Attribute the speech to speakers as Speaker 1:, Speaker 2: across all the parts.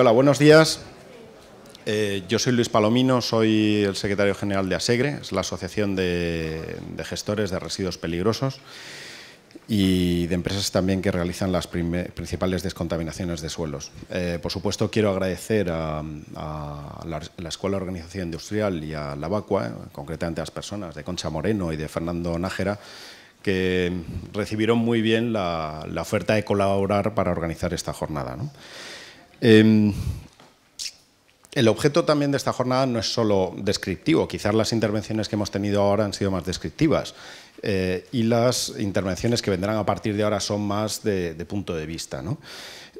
Speaker 1: hola, buenos días. Eh, yo soy Luis Palomino, soy el secretario general de ASEGRE, es la Asociación de, Gestores de Residuos Peligrosos y de empresas también que realizan las principales descontaminaciones de suelos. Eh, por supuesto, quiero agradecer a, la, Escuela de Organización Industrial y a la Vacua, eh, concretamente a las personas de Concha Moreno y de Fernando Nájera, que recibieron muy bien la, oferta de colaborar para organizar esta jornada. Em, el objeto también de esta jornada no es solo descriptivo, quizás las intervenciones que hemos tenido ahora han sido más descriptivas eh, y las intervenciones que vendrán a partir de ahora son más de, punto de vista.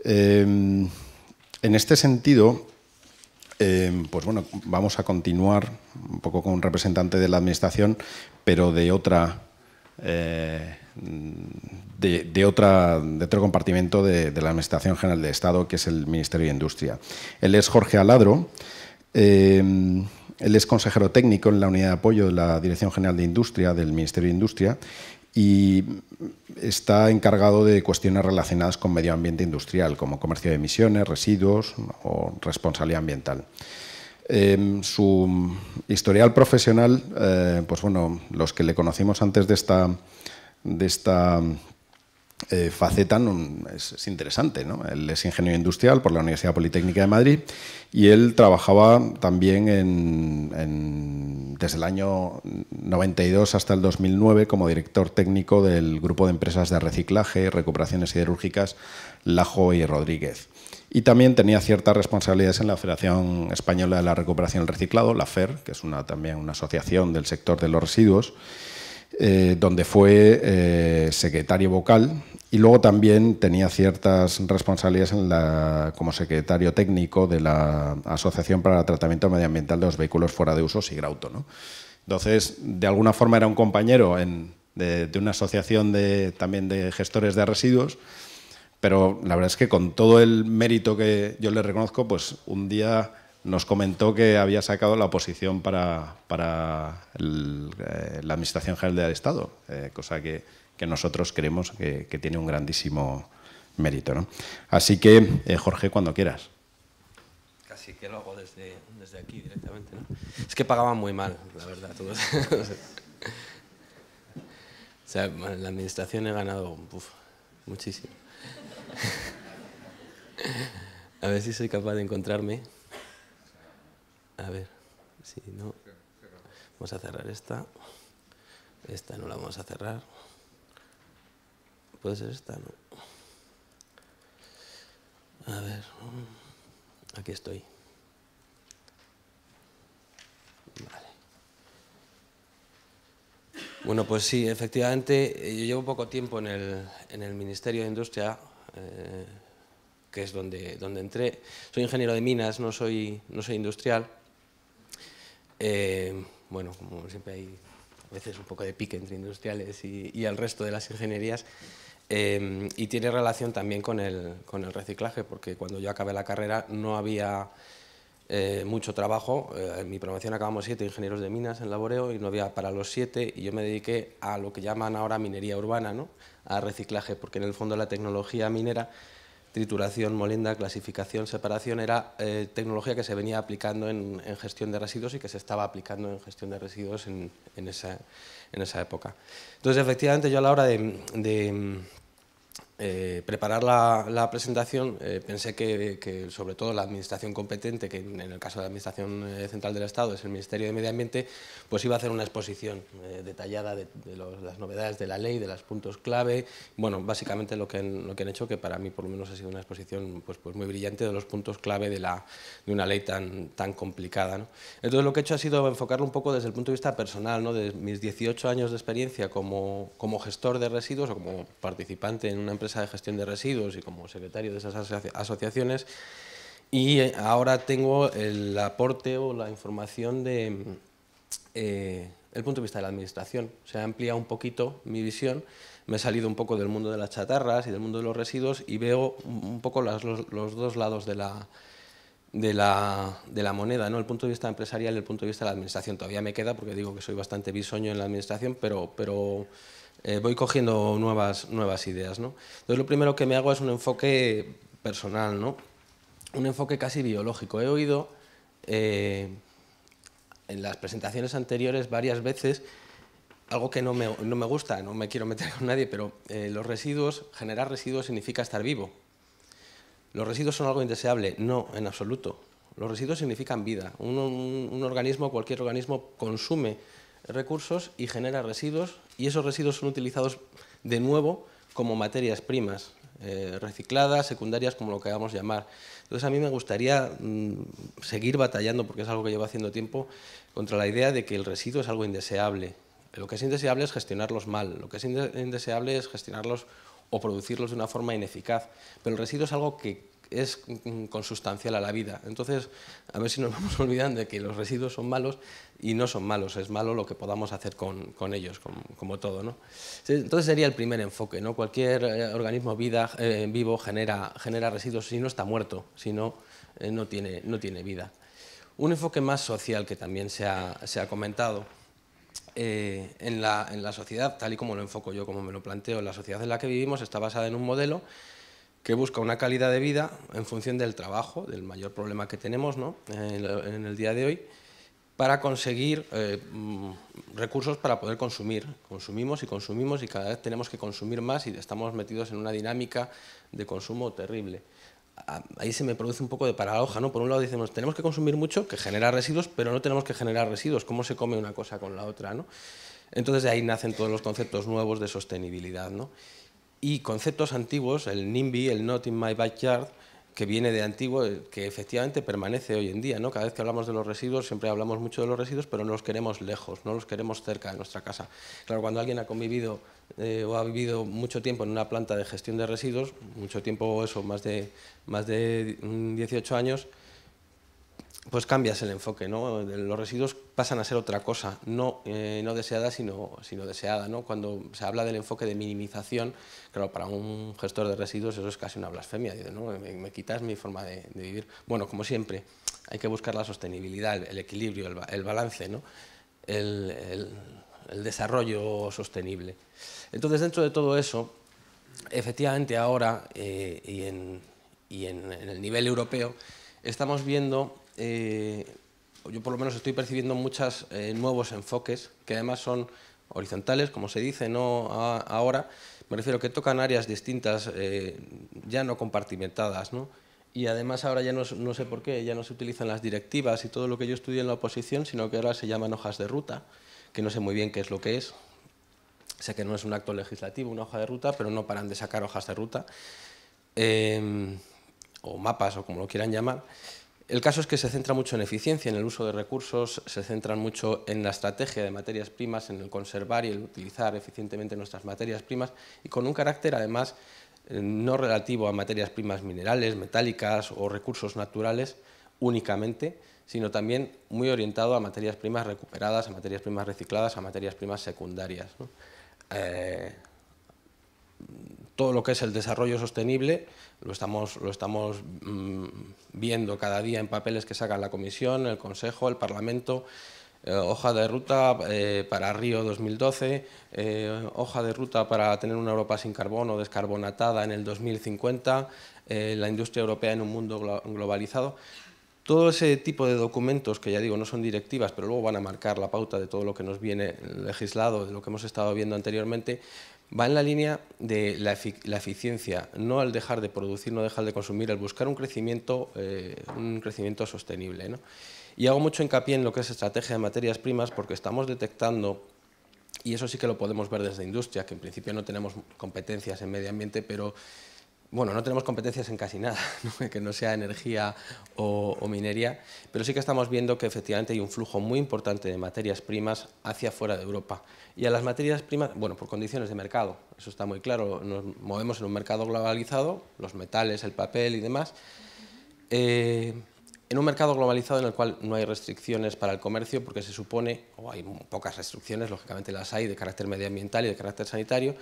Speaker 1: Em, en este sentido, em, pues bueno, vamos a continuar un poco con un representante de la Administración, pero de otra eh, de, otro compartimento de, la Administración General de Estado, que es el Ministerio de Industria. Él es Jorge Aladro. Eh, él es consejero técnico en la unidad de apoyo de la Dirección General de Industria del Ministerio de Industria y está encargado de cuestiones relacionadas con medio ambiente industrial, como comercio de emisiones, residuos o responsabilidad ambiental. Em, su historial profesional, eh, pues bueno, los que le conocimos antes de esta, de esta eh, faceta es, interesante. ¿no? Él es ingeniero industrial por la Universidad Politécnica de Madrid y él trabajaba también desde el año 92 hasta el 2009 como director técnico del grupo de empresas de reciclaje, y recuperaciones siderúrgicas Lajo y Rodríguez y también tenía ciertas responsabilidades en la Federación Española de la Recuperación y Reciclado, la FER, que es también una asociación del sector de los residuos, eh, donde fue eh, secretario vocal y luego también tenía ciertas responsabilidades como secretario técnico de la Asociación para el Tratamiento Medioambiental de los Vehículos Fuera de Uso, y Grauto. Entonces, de alguna forma era un compañero de, una asociación también de gestores de residuos pero la verdad es que con todo el mérito que yo le reconozco, pues un día nos comentó que había sacado la oposición para, eh, la Administración General del Estado, eh, cosa que, nosotros creemos que, tiene un grandísimo mérito. Así que, eh, Jorge, cuando quieras.
Speaker 2: Casi que lo hago desde, aquí directamente. ¿no? Es que pagaban muy mal, la verdad. Todos. o sea, la Administración he ganado muchísimo. A ver si soy capaz de encontrarme. A ver, si no. Vamos a cerrar esta. Esta no la vamos a cerrar. ¿Puede ser esta? No. A ver. Aquí estoy. Vale. Bueno, pues sí, efectivamente, eh, yo llevo poco tiempo en el, Ministerio de Industria. Eh, que es donde, donde entré. Soy ingeniero de minas, no soy, no soy industrial. Eh, bueno, como siempre hay a veces un poco de pique entre industriales y, y el resto de las ingenierías. Eh, y tiene relación también con el, con el reciclaje, porque cuando yo acabé la carrera no había eh, mucho trabajo. en mi promoción acabamos siete ingenieros de minas en laboreo y no había para los siete y yo me dediqué a lo que llaman ahora minería urbana, ¿no? a reciclaje, porque en el fondo la tecnología minera trituración, molenda, clasificación, separación, era eh, tecnología que se venía aplicando en, gestión de residuos y que se estaba aplicando en gestión de residuos en, esa, época. Entonces, efectivamente, yo a la hora de eh, preparar la, presentación eh, pensé que, sobre todo la administración competente, que en el caso de la Administración eh, Central del Estado es el Ministerio de Medio Ambiente, pues iba a hacer una exposición detallada de, las novedades de la ley, de los puntos clave, bueno, básicamente lo que, han, lo que han hecho, que para mí por lo menos ha sido una exposición pues, pues muy brillante de los puntos clave de, la, de una ley tan, tan complicada. ¿no? Entonces lo que he hecho ha sido enfocarlo un poco desde el punto de vista personal, ¿no? de mis 18 años de experiencia como, como gestor de residuos o como participante en una empresa de gestión de residuos y como secretario de esas asociaciones. Y eh, ahora tengo el aporte o la información de eh, el punto de vista de la administración. Se ha ampliado un poquito mi visión, me he salido un poco del mundo de las chatarras y del mundo de los residuos y veo un poco los, los, dos lados de la, de la, de la moneda, ¿no? el punto de vista empresarial y el punto de vista de la administración. Todavía me queda porque digo que soy bastante bisoño en la administración, pero... pero eh, voy cogiendo nuevas, nuevas ideas. ¿no? Entonces lo primero que me hago es un enfoque personal, ¿no? un enfoque casi biológico. He oído eh, en las presentaciones anteriores varias veces algo que no me, no me, gusta, no me quiero meter con nadie, pero eh, los residuos, generar residuos significa estar vivo. Los residuos son algo indeseable, no, en absoluto. Los residuos significan vida. Un, un, un organismo, cualquier organismo, consume recursos y genera residuos y esos residuos son utilizados de nuevo como materias primas, eh, recicladas, secundarias, como lo queramos llamar. Entonces a mí me gustaría mm, seguir batallando, porque es algo que llevo haciendo tiempo, contra la idea de que el residuo es algo indeseable. Lo que es indeseable es gestionarlos mal, lo que es indeseable es gestionarlos o producirlos de una forma ineficaz, pero el residuo es algo que es consustancial a la vida. Entonces, a ver si nos vamos olvidando de que los residuos son malos y no son malos, es malo lo que podamos hacer con, ellos, como, todo. Entonces sería el primer enfoque, ¿no? cualquier eh, organismo vida, eh, vivo genera, residuos si no está muerto, si no, eh, no, tiene, vida. Un enfoque más social que también se ha, comentado. en, la, en la sociedad, tal y como lo enfoco yo, como me lo planteo, la sociedad en la que vivimos está basada en un modelo que busca una calidad de vida en función del trabajo, del mayor problema que tenemos ¿no? en, el día de hoy, para conseguir eh, mm, recursos para poder consumir. Consumimos y consumimos y cada vez tenemos que consumir más y estamos metidos en una dinámica de consumo terrible. Ah, ahí se me produce un poco de paradoja, ¿no? Por un lado decimos, tenemos que consumir mucho, que genera residuos, pero no tenemos que generar residuos. ¿Cómo se come una cosa con la otra, Entonces de ahí nacen todos los conceptos nuevos de sostenibilidad, ¿no? y conceptos antiguos, el NIMBY, el Not in My Backyard, que viene de antiguo, eh, que efectivamente permanece hoy en día. ¿no? Cada vez que hablamos de los residuos, siempre hablamos mucho de los residuos, pero no los queremos lejos, no los queremos cerca de nuestra casa. Claro, cuando alguien ha convivido eh, o ha vivido mucho tiempo en una planta de gestión de residuos, mucho tiempo eso, más de, más de 18 mm, años, pues cambias el enfoque, ¿no? Los residuos pasan a ser otra cosa, no, eh, no deseada, sino, sino deseada, ¿no? Cuando se habla del enfoque de minimización, claro, para un gestor de residuos eso es casi una blasfemia, ¿no? me, quitas mi forma de, vivir. Bueno, como siempre, hay que buscar la sostenibilidad, el, equilibrio, el, balance, ¿no? El, desarrollo sostenible. Entonces, dentro de todo eso, efectivamente ahora, eh, y, en, en el nivel europeo, estamos viendo eh, yo por lo menos estoy percibiendo muchos eh, nuevos enfoques que además son horizontales, como se dice ¿no? ahora, me refiero que tocan áreas distintas, eh, ya no compartimentadas, ¿no? Y además ahora ya no, sé por qué, ya no se utilizan las directivas y todo lo que yo estudié en la oposición, sino que ahora se llaman hojas de ruta, que no sé muy bien qué es lo que es. Sé que no es un acto legislativo, una hoja de ruta, pero no paran de sacar hojas de ruta, o mapas, o como lo quieran llamar. El caso es que se centra mucho en eficiencia, en el uso de recursos, se centra mucho en la estrategia de materias primas, en el conservar y el utilizar eficientemente nuestras materias primas y con un carácter además eh, no relativo a materias primas minerales, metálicas o recursos naturales únicamente, sino también muy orientado a materias primas recuperadas, a materias primas recicladas, a materias primas secundarias. Eh, lo que es el desarrollo sostenible, lo estamos, mm, viendo cada día en papeles que saca la Comisión, el Consejo, el Parlamento, eh, hoja de ruta eh, para Río 2012, eh, hoja de ruta para tener una Europa sin carbono, descarbonatada en el 2050, la industria europea en un mundo globalizado. Todo ese tipo de documentos que ya digo no son directivas, pero luego van a marcar la pauta de todo lo que nos viene legislado, de lo que hemos estado viendo anteriormente, va en la línea de la, eficiencia, no al dejar de producir, no dejar de consumir, al buscar un crecimiento, eh, un crecimiento sostenible. Y hago mucho hincapié en lo que es estrategia de materias primas porque estamos detectando, y eso sí que lo podemos ver desde industria, que en principio no tenemos competencias en medio ambiente, pero bueno, no tenemos competencias en casi nada, que no sea energía o, minería, pero sí que estamos viendo que efectivamente hay un flujo muy importante de materias primas hacia fuera de Europa. Y a las materias primas, bueno, por condiciones de mercado, eso está muy claro, nos movemos en un mercado globalizado, los metales, el papel y demás, eh, en un mercado globalizado en el cual no hay restricciones para el comercio porque se supone, o hay pocas restricciones, lógicamente las hay, de carácter medioambiental y de carácter sanitario,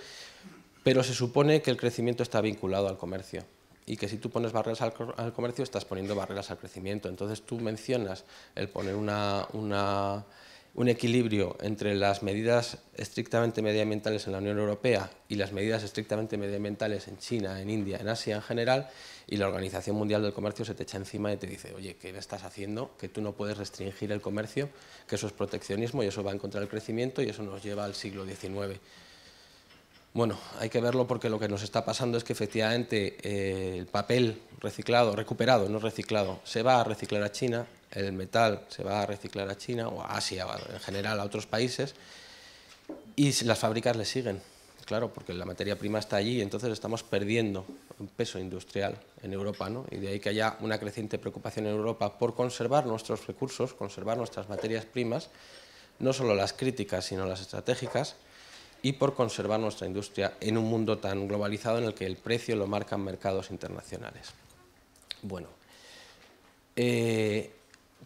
Speaker 2: pero se supone que el crecimiento está vinculado al comercio y que si tú pones barreras al, comercio estás poniendo barreras al crecimiento. Entonces tú mencionas el poner un equilibrio entre las medidas estrictamente medioambientales en la Unión Europea y las medidas estrictamente medioambientales en China, en India, en Asia en general, y la Organización Mundial del Comercio se te echa encima y te dice, oye, ¿qué estás haciendo? Que tú no puedes restringir el comercio, que eso es proteccionismo y eso va en contra del crecimiento y eso nos lleva al siglo XIX. Bueno, hay que verlo porque lo que nos está pasando es que efectivamente eh, el papel reciclado, recuperado, no reciclado, se va a reciclar a China, el metal se va a reciclar a China o a Asia, en general a otros países, y las fábricas le siguen, claro, porque la materia prima está allí, entonces estamos perdiendo un peso industrial en Europa, ¿no? y de ahí que haya una creciente preocupación en Europa por conservar nuestros recursos, conservar nuestras materias primas, no solo las críticas, sino las estratégicas, y por conservar nuestra industria en un mundo tan globalizado en el que el precio lo marcan mercados internacionales. Bueno, eh,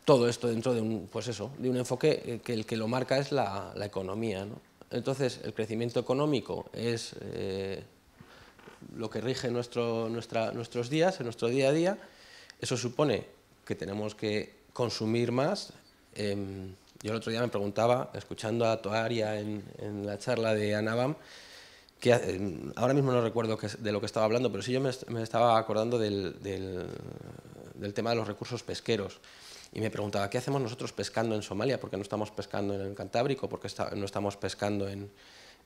Speaker 2: todo esto dentro de un, pues eso, de un enfoque eh, que el que lo marca es la, economía. Entonces, el crecimiento económico es eh, lo que rige nuestros días, en nuestro día a día. Eso supone que tenemos que consumir más, em, yo el otro día me preguntaba, escuchando a Toaria en, en la charla de Anabam, que ahora mismo no recuerdo de lo que estaba hablando, pero sí yo me, estaba acordando del, tema de los recursos pesqueros. Y me preguntaba, ¿qué hacemos nosotros pescando en Somalia? ¿Por qué no estamos pescando en el Cantábrico? ¿Por qué no estamos pescando en,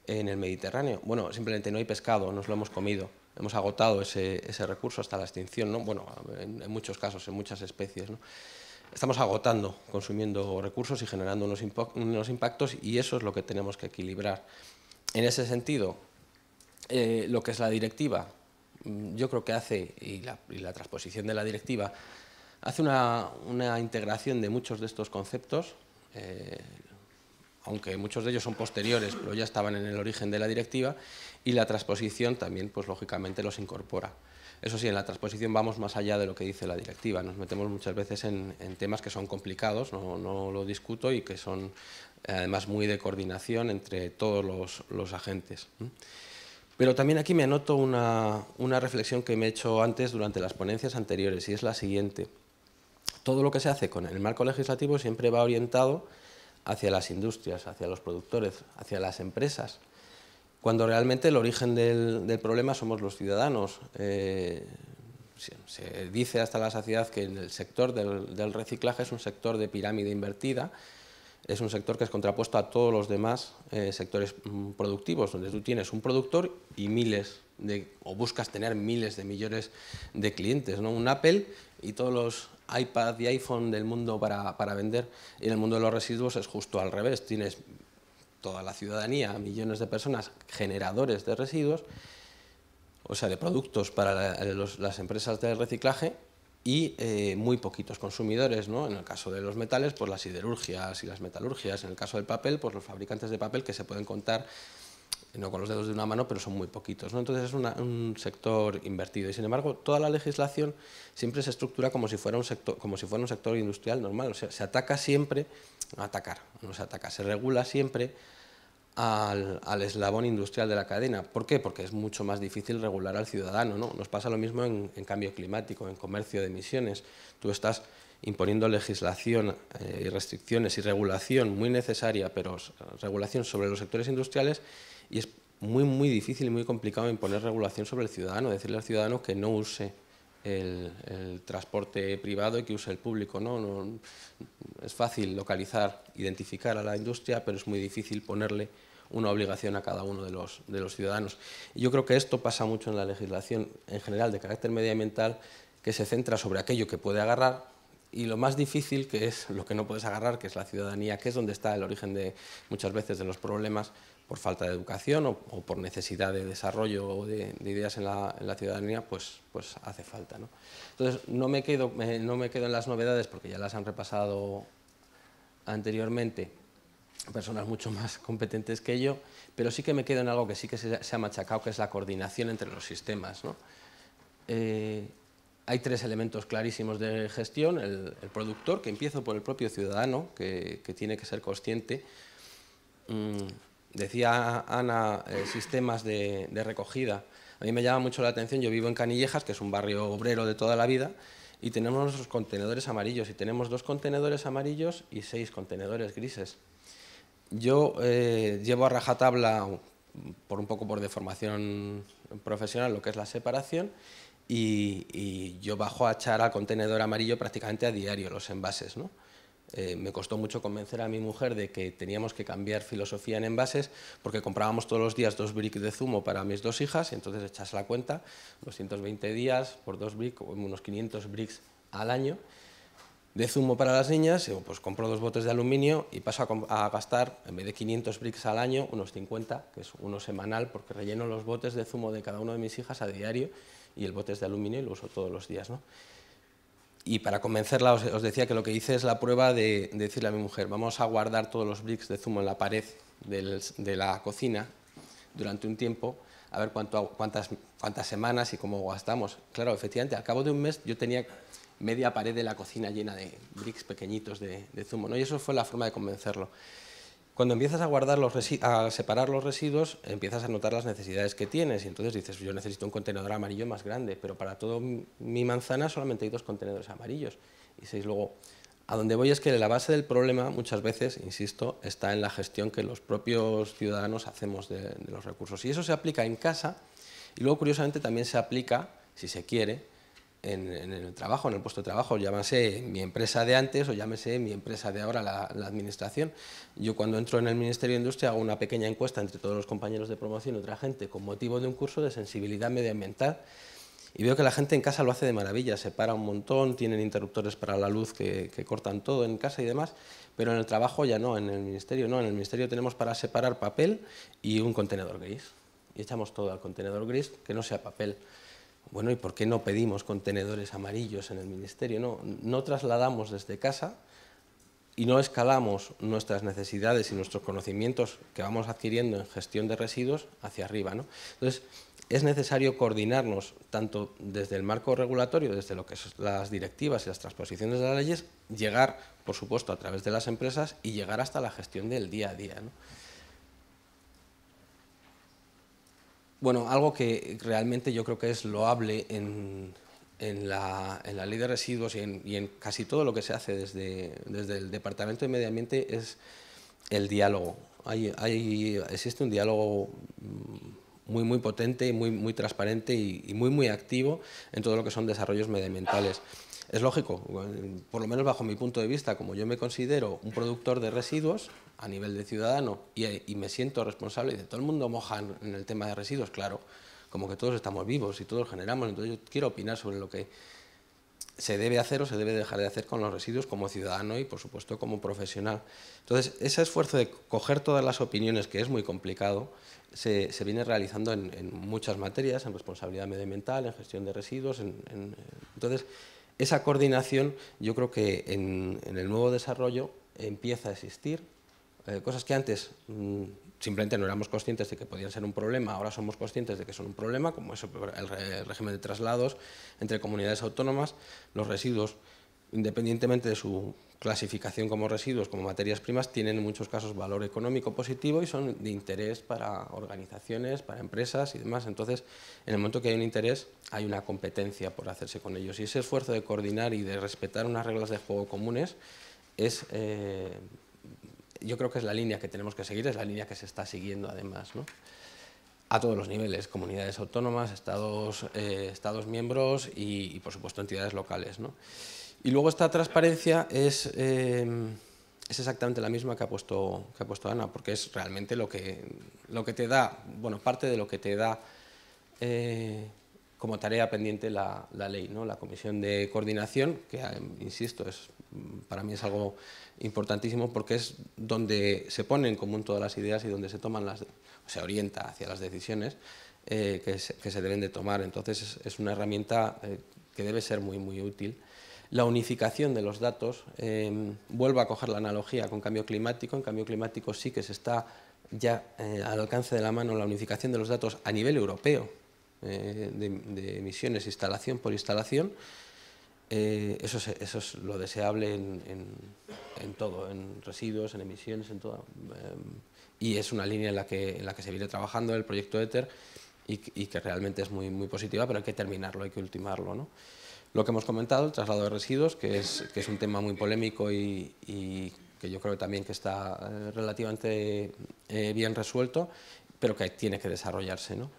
Speaker 2: el Mediterráneo? Bueno, simplemente no hay pescado, nos lo hemos comido. Hemos agotado ese, recurso hasta la extinción, ¿no? Bueno, en, muchos casos, en muchas especies, ¿no? estamos agotando, consumiendo recursos y generando unos, impactos y eso es lo que tenemos que equilibrar. En ese sentido, eh, lo que es la directiva, mm, yo creo que hace, y la, transposición de la directiva, hace una, integración de muchos de estos conceptos, eh, aunque muchos de ellos son posteriores, pero ya estaban en el origen de la directiva, y la transposición también, pues lógicamente, los incorpora. Eso sí, en la transposición vamos más allá de lo que dice la directiva. Nos metemos muchas veces en, temas que son complicados, no, lo discuto, y que son eh, además muy de coordinación entre todos los, agentes. Pero también aquí me anoto una reflexión que me he hecho antes durante las ponencias anteriores, y es la siguiente. Todo lo que se hace con el marco legislativo siempre va orientado hacia las industrias, hacia los productores, hacia las empresas cuando realmente el origen del, problema somos los ciudadanos. Eh, se, dice hasta la saciedad que el sector del, reciclaje es un sector de pirámide invertida, es un sector que es contrapuesto a todos los demás eh, sectores mm, productivos, donde tú tienes un productor y miles de, o buscas tener miles de millones de clientes, ¿no? un Apple y todos los iPad y iPhone del mundo para, para vender. Y en el mundo de los residuos es justo al revés, tienes toda la ciudadanía, millones de personas, generadores de residuos, o sea, de productos para las empresas de reciclaje y eh, muy poquitos consumidores, ¿no? En el caso de los metales, pues las siderurgias y las metalurgias, en el caso del papel, pues los fabricantes de papel que se pueden contar no con los dedos de una mano, pero son muy poquitos. ¿no? Entonces es un sector invertido. Y sin embargo, toda la legislación siempre se estructura como si fuera un sector, como si fuera un sector industrial normal. O sea, se ataca siempre, no atacar, no se ataca, se regula siempre al, eslabón industrial de la cadena. ¿Por qué? Porque es mucho más difícil regular al ciudadano. ¿no? Nos pasa lo mismo en, cambio climático, en comercio de emisiones. Tú estás imponiendo legislación eh, y restricciones y regulación muy necesaria, pero regulación sobre los sectores industriales y es muy, muy difícil y muy complicado imponer regulación sobre el ciudadano, decirle al ciudadano que no use el, transporte privado y que use el público. ¿no? ¿no? es fácil localizar, identificar a la industria, pero es muy difícil ponerle una obligación a cada uno de los, ciudadanos. yo creo que esto pasa mucho en la legislación en general de carácter medioambiental, que se centra sobre aquello que puede agarrar y lo más difícil que es lo que no puedes agarrar, que es la ciudadanía, que es donde está el origen de muchas veces de los problemas, por falta de educación o, por necesidad de desarrollo o de, ideas en la, ciudadanía, pues, pues, hace falta. ¿no? Entonces, no me, quedo, no me quedo en las novedades porque ya las han repasado anteriormente personas mucho más competentes que yo, pero sí que me quedo en algo que sí que se, ha machacado, que es la coordinación entre los sistemas. Eh, hay tres elementos clarísimos de gestión, el, productor, que empiezo por el propio ciudadano, que, tiene que ser consciente, mm, Decía Ana, eh, sistemas de, recogida. A mí me llama mucho la atención, yo vivo en Canillejas, que es un barrio obrero de toda la vida, y tenemos nuestros contenedores amarillos, y tenemos dos contenedores amarillos y seis contenedores grises. Yo eh, llevo a rajatabla, por un poco por deformación profesional, lo que es la separación, y, yo bajo a echar al contenedor amarillo prácticamente a diario los envases, ¿no? Eh, me costó mucho convencer a mi mujer de que teníamos que cambiar filosofía en envases porque comprábamos todos los días dos bricks de zumo para mis dos hijas y entonces echas la cuenta, 220 días por dos bricks, unos 500 bricks al año de zumo para las niñas, pues compro dos botes de aluminio y paso a, gastar, en vez de 500 bricks al año, unos 50, que es uno semanal, porque relleno los botes de zumo de cada una de mis hijas a diario y el botes de aluminio y lo uso todos los días. ¿no? Y para convencerla os, decía que lo que hice es la prueba de, decirle a mi mujer, vamos a guardar todos los bricks de zumo en la pared de la cocina durante un tiempo, a ver cuántas, semanas y cómo gastamos. Claro, efectivamente, al cabo de un mes yo tenía media pared de la cocina llena de bricks pequeñitos de, zumo, y eso fue la forma de convencerlo. Cuando empiezas a, guardar los a separar los residuos, empiezas a notar las necesidades que tienes y entonces dices, yo necesito un contenedor amarillo más grande, pero para toda mi manzana solamente hay dos contenedores amarillos. Y seis luego, a donde voy es que la base del problema muchas veces, insisto, está en la gestión que los propios ciudadanos hacemos de, de los recursos. Y eso se aplica en casa y luego, curiosamente, también se aplica, si se quiere, en, el trabajo, en el puesto de trabajo, llámese mi empresa de antes o llámese mi empresa de ahora, la, administración. Yo cuando entro en el Ministerio de Industria hago una pequeña encuesta entre todos los compañeros de promoción y otra gente con motivo de un curso de sensibilidad medioambiental y veo que la gente en casa lo hace de maravilla, se para un montón, tienen interruptores para la luz que, que cortan todo en casa y demás, pero en el trabajo ya no, en el Ministerio no, en el Ministerio tenemos para separar papel y un contenedor gris y echamos todo al contenedor gris que no sea papel bueno, ¿y por qué no pedimos contenedores amarillos en el ministerio? No, no trasladamos desde casa y no escalamos nuestras necesidades y nuestros conocimientos que vamos adquiriendo en gestión de residuos hacia arriba. ¿no? Entonces, es necesario coordinarnos tanto desde el marco regulatorio, desde lo que son las directivas y las transposiciones de las leyes, llegar, por supuesto, a través de las empresas y llegar hasta la gestión del día a día. Bueno, algo que realmente yo creo que es loable en, en, la, ley de residuos y en, casi todo lo que se hace desde, el Departamento de Medio Ambiente es el diálogo. Hay, existe un diálogo mm, muy, muy potente, muy, muy transparente y, y, muy, muy activo en todo lo que son desarrollos medioambientales. Es lógico, por lo menos bajo mi punto de vista, como yo me considero un productor de residuos, a nivel de ciudadano y, me siento responsable, y de todo el mundo moja en, el tema de residuos, claro, como que todos estamos vivos y todos generamos, entonces yo quiero opinar sobre lo que se debe hacer o se debe dejar de hacer con los residuos como ciudadano y, por supuesto, como profesional. Entonces, ese esfuerzo de coger todas las opiniones, que es muy complicado, se, viene realizando en, muchas materias, en responsabilidad medioambiental, en gestión de residuos. En, entonces, esa coordinación yo creo que en, el nuevo desarrollo empieza a existir eh, cosas que antes mm, simplemente no éramos conscientes de que podían ser un problema, ahora somos conscientes de que son un problema, como es el, régimen de traslados entre comunidades autónomas, los residuos, independientemente de su clasificación como residuos, como materias primas, tienen en muchos casos valor económico positivo y son de interés para organizaciones, para empresas y demás. Entonces, en el momento que hay un interés, hay una competencia por hacerse con ellos. Y ese esfuerzo de coordinar y de respetar unas reglas de juego comunes es... Eh, yo creo que es la línea que tenemos que seguir, es la línea que se está siguiendo además, a todos los niveles, comunidades autónomas, estados, eh, estados miembros y, por supuesto, entidades locales. Y luego esta transparencia es, em, es exactamente la misma que ha, puesto, que ha puesto Ana, porque es realmente lo que, lo que te da, bueno, parte de lo que te da eh, como tarea pendiente la, ley, ¿no? la comisión de coordinación, que eh, insisto, es, para mí es algo importantísimo porque es donde se ponen en común todas las ideas y donde se toman las, se orienta hacia las decisiones eh, que, se, deben de tomar. Entonces es, una herramienta eh, que debe ser muy, muy útil. La unificación de los datos, vuelvo a coger la analogía con cambio climático, en cambio climático sí que se está ya al alcance de la mano la unificación de los datos a nivel europeo, eh, de, emisiones instalación por instalación, eh, eso, es, lo deseable en, todo, en residuos, en emisiones, en todo. Eh, y es una línea en la, que, en la que se viene trabajando el proyecto ETER y, que realmente es muy, muy positiva, pero hay que terminarlo, hay que ultimarlo. ¿no? Lo que hemos comentado, el traslado de residuos, que es, un tema muy polémico y, que yo creo también que está relativamente bien resuelto, pero que tiene que desarrollarse. ¿no?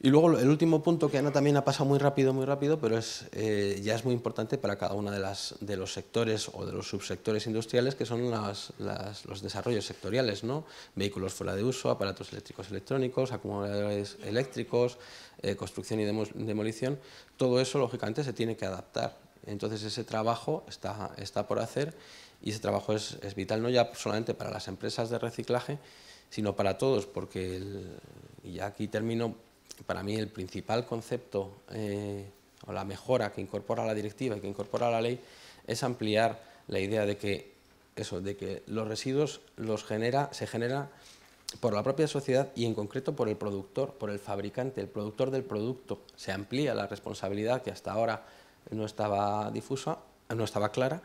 Speaker 2: Y luego el último punto que Ana también ha pasado muy rápido, muy rápido, pero es, eh, ya es muy importante para cada uno de, las, de los sectores o de los subsectores industriales, que son los desarrollos sectoriales, ¿no? vehículos fuera de uso, aparatos eléctricos electrónicos, acumuladores eléctricos, eh, construcción y demolición. Todo eso, lógicamente, se tiene que adaptar. Entonces ese trabajo está, está por hacer y ese trabajo es, es vital no ya solamente para las empresas de reciclaje, sino para todos, porque, y ya aquí termino, para mí el principal concepto eh, o la mejora que incorpora la directiva y que incorpora la ley es ampliar la idea de que eso, de que los residuos los genera, se genera por la propia sociedad y en concreto por el productor, por el fabricante, el productor del producto. Se amplía la responsabilidad que hasta ahora no estaba difusa, no estaba clara,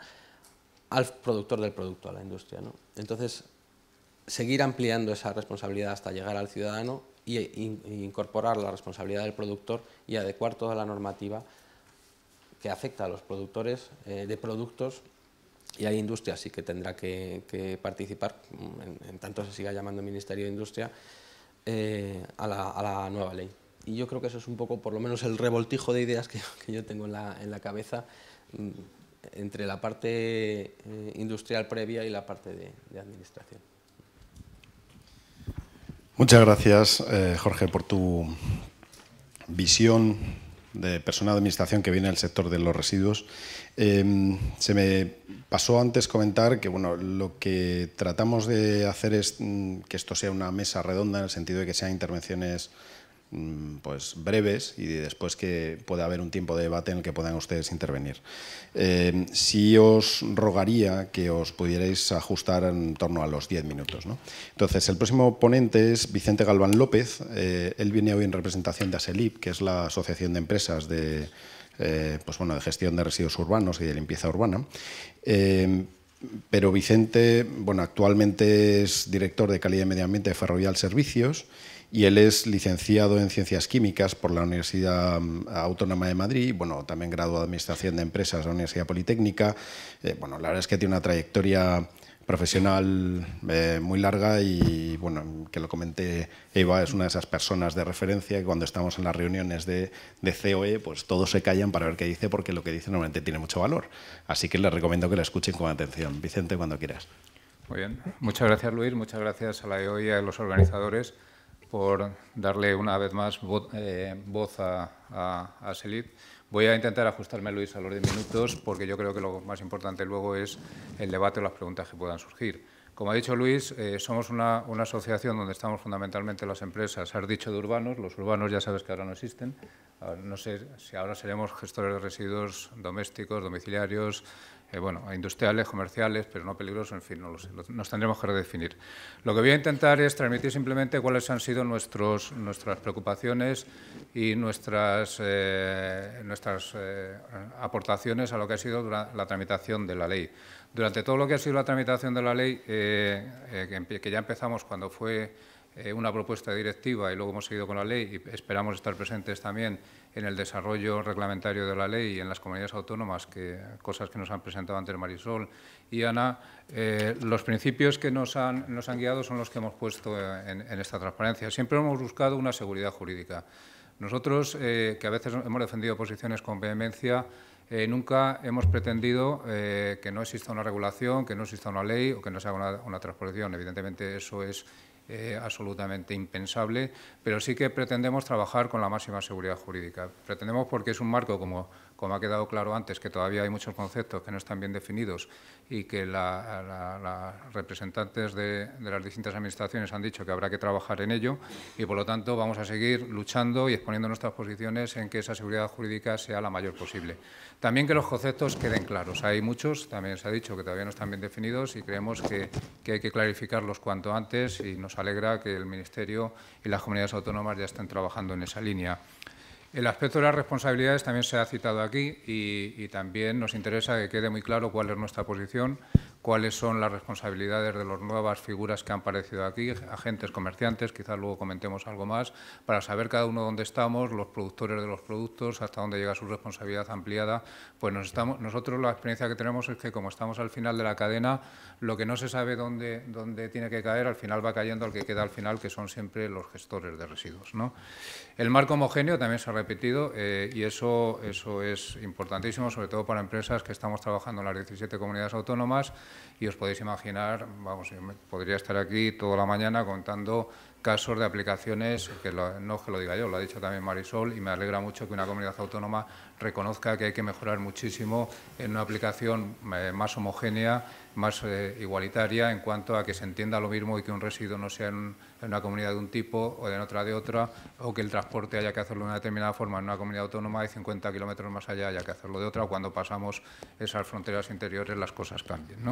Speaker 2: al productor del producto, a la industria. Entonces, seguir ampliando esa responsabilidad hasta llegar al ciudadano y e incorporar la responsabilidad del productor y adecuar toda la normativa que afecta a los productores eh, de productos y hay industria, sí que tendrá que, participar, mm, en, tanto se siga llamando Ministerio de Industria, eh, a, la, nueva ley. Y yo creo que eso es un poco, por lo menos, el revoltijo de ideas que, yo tengo en la, cabeza mm, entre la parte eh, industrial previa y la parte de administración.
Speaker 1: Muchas gracias, eh, Jorge, por tu visión de persona de administración que viene del sector de los residuos. Em, se me pasó antes comentar que bueno, lo que tratamos de hacer es mm, que esto sea una mesa redonda en el sentido de que sean intervenciones Mm, pues breves y después que pueda haber un tiempo de debate en el que puedan ustedes intervenir. Eh, ...si os rogaría que os pudierais ajustar en torno a los 10 minutos. ¿no? Entonces, el próximo ponente es Vicente Galván López. Eh, él viene hoy en representación de ASELIP, que es la Asociación de Empresas de, eh, pues bueno, de Gestión de Residuos Urbanos y de Limpieza Urbana pero Vicente, bueno, actualmente es director de calidad y medio ambiente de Ferrovial Servicios y él es licenciado en Ciencias Químicas por la Universidad mm, Autónoma de Madrid, bueno, también graduado en Administración de Empresas de la Universidad Politécnica. Eh, bueno, la verdad es que tiene una trayectoria profesional eh, muy larga y, bueno, que lo comenté, Eva es una de esas personas de referencia que cuando estamos en las reuniones de, de COE, pues todos se callan para ver qué dice porque lo que dice normalmente tiene mucho valor. Así que les recomiendo que la escuchen con atención. Vicente, cuando quieras.
Speaker 3: Muy bien. Muchas gracias, Luis. Muchas gracias a la EOI, y a los organizadores por darle una vez más eh, voz a, a, Selid. Voy a intentar ajustarme, Luis, a los 10 minutos, porque yo creo que lo más importante luego es el debate o las preguntas que puedan surgir. Como ha dicho Luis, eh, somos una, asociación donde estamos fundamentalmente las empresas. Has dicho de urbanos, los urbanos ya sabes que ahora no existen. no sé si ahora seremos gestores de residuos domésticos, domiciliarios, eh, bueno, industriales, comerciales, pero no peligrosos, en fin, no lo sé, nos tendremos que redefinir. Lo que voy a intentar es transmitir simplemente cuáles han sido nuestras preocupaciones y nuestras, eh, nuestras eh, aportaciones a lo que ha sido la tramitación de la ley. Durante todo lo que ha sido la tramitación de la ley, que ya empezamos cuando fue eh, una propuesta directiva y luego hemos seguido con la ley y esperamos estar presentes también en el desarrollo reglamentario de la ley y en las comunidades autónomas, que, cosas que nos han presentado antes Marisol y Ana. Eh, los principios que nos han, nos han guiado son los que hemos puesto eh, en, esta transparencia. Siempre hemos buscado una seguridad jurídica. Nosotros, que a veces hemos defendido posiciones con vehemencia, nunca hemos pretendido que no exista una regulación, que no exista una ley o que no se haga una, una transposición. Evidentemente, eso es eh, absolutamente impensable, pero sí que pretendemos trabajar con la máxima seguridad jurídica. Pretendemos porque es un marco, como como ha quedado claro antes, que todavía hay muchos conceptos que no están bien definidos y que las representantes de, las distintas administraciones han dicho que habrá que trabajar en ello y, por lo tanto, vamos a seguir luchando y exponiendo nuestras posiciones en que esa seguridad jurídica sea la mayor posible. También que los conceptos queden claros. Hay muchos, también se ha dicho, que todavía no están bien definidos y creemos que, que hay que clarificarlos cuanto antes y nos alegra que el Ministerio y las comunidades autónomas ya estén trabajando en esa línea. El aspecto de las responsabilidades también se ha citado aquí y, también nos interesa que quede muy claro cuál es nuestra posición, cuáles son las responsabilidades de las nuevas figuras que han aparecido aquí, agentes comerciantes, quizás luego comentemos algo más, para saber cada uno dónde estamos, los productores de los productos, hasta dónde llega su responsabilidad ampliada. Pues nosotros la experiencia que tenemos es que como estamos al final de la cadena, lo que no se sabe dónde, dónde tiene que caer, al final va cayendo al que queda al final, que son siempre los gestores de residuos. ¿no? El marco homogéneo también se ha repetido eh, y eso, eso es importantísimo, sobre todo para empresas que estamos trabajando en las 17 comunidades autónomas y os podéis imaginar, vamos, yo podría estar aquí toda la mañana contando casos de aplicaciones, que no que lo diga yo, lo ha dicho también Marisol, y me alegra mucho que una comunidad autónoma reconozca que hay que mejorar muchísimo en una aplicación eh, más homogénea, más eh, igualitaria en cuanto a que se entienda lo mismo y que un residuo no sea un en una comunidad de un tipo o en otra de otra, o que el transporte haya que hacerlo de una determinada forma en una comunidad autónoma y 50 kilómetros más allá haya que hacerlo de otra, cuando pasamos esas fronteras interiores las cosas cambien.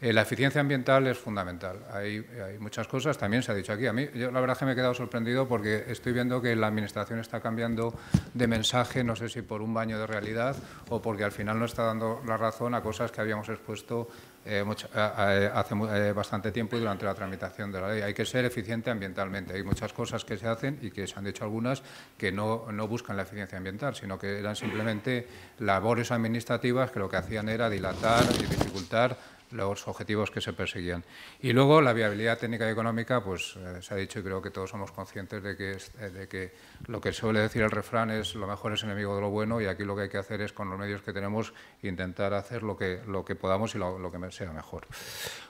Speaker 3: Eh, la eficiencia ambiental es fundamental. Hay, muchas cosas, también se ha dicho aquí. A mí, yo la verdad es que me he quedado sorprendido porque estoy viendo que la Administración está cambiando de mensaje, no sé si por un baño de realidad o porque al final no está dando la razón a cosas que habíamos expuesto eh, eh, eh, hace eh, bastante tiempo y durante la tramitación de la ley. Hay que ser eficiente ambientalmente. Hay muchas cosas que se hacen y que se han dicho algunas que no, no buscan la eficiencia ambiental, sino que eran simplemente labores administrativas que lo que hacían era dilatar y dificultar los objetivos que se perseguían. Y luego la viabilidad técnica y económica, pues eh, se ha dicho y creo que todos somos conscientes de que, eh, de que lo que suele decir el refrán es lo mejor es enemigo de lo bueno y aquí lo que hay que hacer es con los medios que tenemos intentar hacer lo que, lo que podamos y lo, que sea mejor.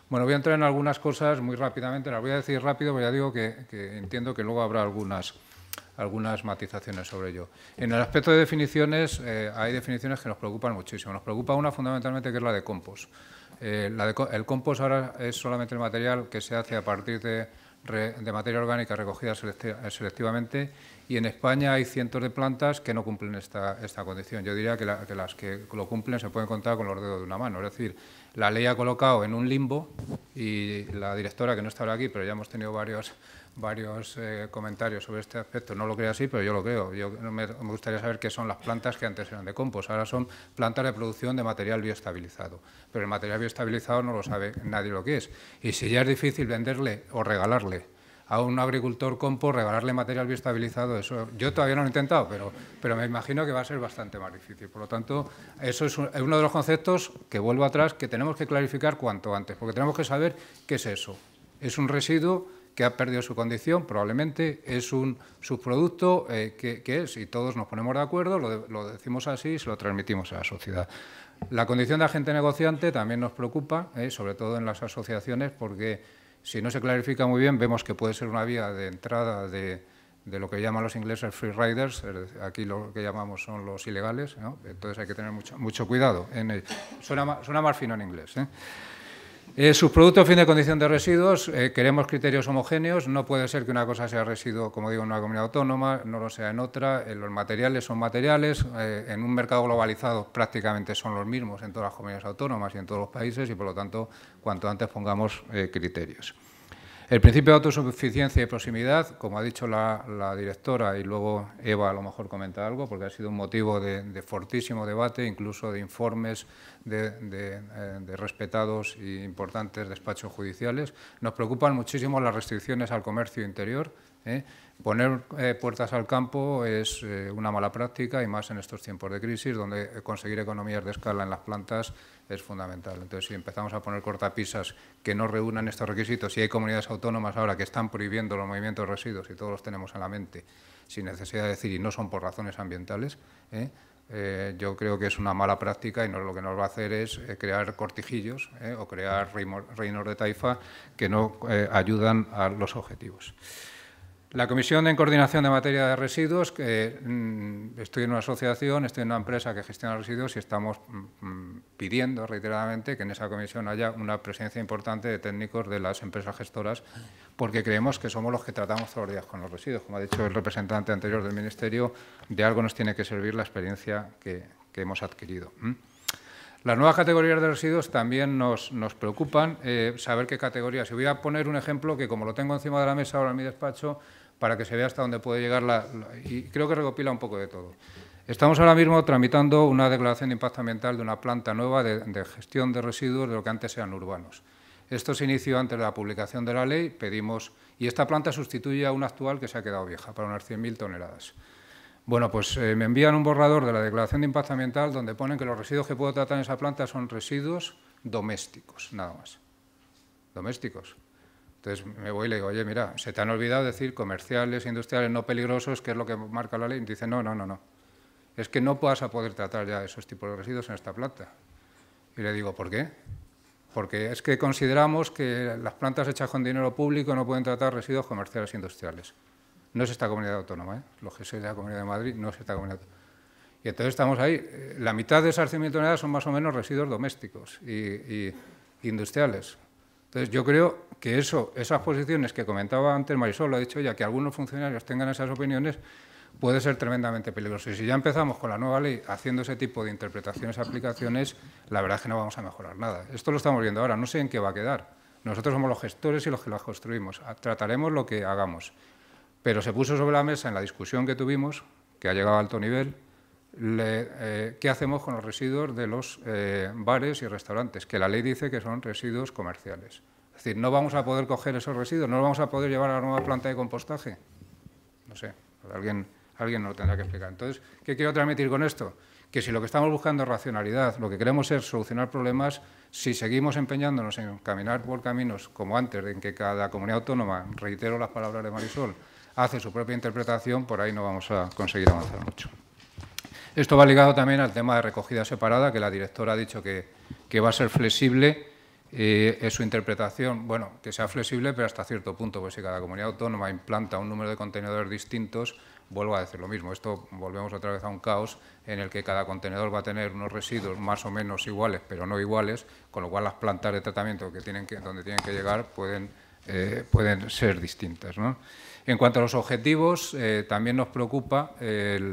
Speaker 3: Bueno, voy a entrar en algunas cosas muy rápidamente, las voy a decir rápido, pero ya digo que, entiendo que luego habrá algunas algunas matizaciones sobre ello. En el aspecto de definiciones, eh, hay definiciones que nos preocupan muchísimo. Nos preocupa una fundamentalmente que es la de compost. Eh, el compost ahora es solamente el material que se hace a partir de, materia orgánica recogida eh, selectivamente y en España hay cientos de plantas que no cumplen esta, condición. Yo diría que, que, las que lo cumplen se pueden contar con los dedos de una mano. Es decir, la ley ha colocado en un limbo y la directora, que no está ahora aquí, pero ya hemos tenido varios varios eh, comentarios sobre este aspecto. No lo creo así, pero yo lo creo. Yo me, gustaría saber qué son las plantas que antes eran de compost. Ahora son plantas de producción de material bioestabilizado. Pero el material bioestabilizado no lo sabe nadie lo que es. Y si ya es difícil venderle o regalarle a un agricultor compost, regalarle material bioestabilizado, eso yo todavía no lo he intentado, pero, pero me imagino que va a ser bastante más difícil. Por lo tanto, eso es uno de los conceptos que vuelvo atrás, que tenemos que clarificar cuanto antes, porque tenemos que saber qué es eso. Es un residuo que ha perdido su condición, probablemente es un subproducto eh, que, que, es, y todos nos ponemos de acuerdo, lo, decimos así y se lo transmitimos a la sociedad. La condición de agente negociante también nos preocupa, eh, sobre todo en las asociaciones, porque si no se clarifica muy bien, vemos que puede ser una vía de entrada de, lo que llaman los ingleses free riders, aquí lo que llamamos son los ilegales, entonces hay que tener mucho, mucho cuidado. En suena, más, más fino en inglés. ¿eh? productos eh, productos, fin de condición de residuos, eh, queremos criterios homogéneos, no puede ser que una cosa sea residuo, como digo, en una comunidad autónoma, no lo sea en otra, eh, los materiales son materiales, en un mercado globalizado prácticamente son los mismos en todas las comunidades autónomas y en todos los países y por lo tanto cuanto antes pongamos criterios. El principio de autosuficiencia y proximidad, como ha dicho la, directora, y luego Eva a lo mejor comenta algo, porque ha sido un motivo de, fortísimo debate, incluso de informes de, eh, respetados e importantes despachos judiciales. Nos preocupan muchísimo las restricciones al comercio interior. ¿eh? Poner eh, puertas al campo es una mala práctica, y más en estos tiempos de crisis, donde conseguir economías de escala en las plantas es fundamental. Entonces, si empezamos a poner cortapisas que no reúnan estos requisitos, si hay comunidades autónomas ahora que están prohibiendo los movimientos de residuos y todos los tenemos en la mente, sin necesidad de decir y no son por razones ambientales, ¿eh? Eh, yo creo que es una mala práctica y no, lo que nos va a hacer es eh, crear cortijillos o crear reinos de taifa que no ayudan a los objetivos. La Comisión en Coordinación de Materia de Residuos, que mm, estoy en una asociación, estoy en una empresa que gestiona residuos y estamos mm, mm, pidiendo reiteradamente que en esa comisión haya una presencia importante de técnicos de las empresas gestoras, porque creemos que somos los que tratamos todos los días con los residuos. Como ha dicho el representante anterior del Ministerio, de algo nos tiene que servir la experiencia que, hemos adquirido. Las nuevas categorías de residuos también nos, nos preocupan, eh, saber qué categorías. Y voy a poner un ejemplo que, como lo tengo encima de la mesa ahora en mi despacho, para que se vea hasta dónde puede llegar la, y creo que recopila un poco de todo. Estamos ahora mismo tramitando una declaración de impacto ambiental de una planta nueva de, gestión de residuos de lo que antes eran urbanos. Esto se inició antes de la publicación de la ley, pedimos, y esta planta sustituye a una actual que se ha quedado vieja, para unas 100.000 toneladas. Bueno, pues eh, me envían un borrador de la declaración de impacto ambiental donde ponen que los residuos que puedo tratar en esa planta son residuos domésticos, nada más. Domésticos. Entonces me voy y le digo, oye, mira, se te han olvidado decir comerciales, industriales no peligrosos, que es lo que marca la ley. Y dice, no, no, no, no. Es que no vas a poder tratar ya esos tipos de residuos en esta planta. Y le digo, ¿por qué? Porque es que consideramos que las plantas hechas con dinero público no pueden tratar residuos comerciales e industriales. No es esta comunidad autónoma, ¿eh? lo que de la Comunidad de Madrid no es esta comunidad autónoma. Y entonces estamos ahí. La mitad de esas 100.000 toneladas son más o menos residuos domésticos y, industriales. Entonces yo creo que eso, esas posiciones que comentaba antes Marisol, lo ha dicho ya, que algunos funcionarios tengan esas opiniones, puede ser tremendamente peligroso. Y si ya empezamos con la nueva ley haciendo ese tipo de interpretaciones, y aplicaciones, la verdad es que no vamos a mejorar nada. Esto lo estamos viendo ahora, no sé en qué va a quedar. Nosotros somos los gestores y los que las construimos. Ah, trataremos lo que hagamos. Pero se puso sobre la mesa en la discusión que tuvimos, que ha llegado a alto nivel, eh, qué hacemos con los residuos de los eh, bares y restaurantes, que la ley dice que son residuos comerciales. Es decir, no vamos a poder coger esos residuos, no los vamos a poder llevar a la nueva planta de compostaje. No sé, pues alguien, alguien nos lo tendrá que explicar. Entonces, ¿qué quiero transmitir con esto? Que si lo que estamos buscando es racionalidad, lo que queremos es solucionar problemas, si seguimos empeñándonos en caminar por caminos como antes, en que cada comunidad autónoma, reitero las palabras de Marisol, hace su propia interpretación, por ahí no vamos a conseguir avanzar mucho. Esto va ligado también al tema de recogida separada, que la directora ha dicho que, que va a ser flexible eh, es su interpretación, bueno, que sea flexible, pero hasta cierto punto, pues si cada comunidad autónoma implanta un número de contenedores distintos, vuelvo a decir lo mismo, esto volvemos otra vez a un caos en el que cada contenedor va a tener unos residuos más o menos iguales, pero no iguales, con lo cual las plantas de tratamiento que tienen que, donde tienen que llegar pueden, eh, pueden ser distintas. En cuanto a los objetivos, eh, también nos preocupa el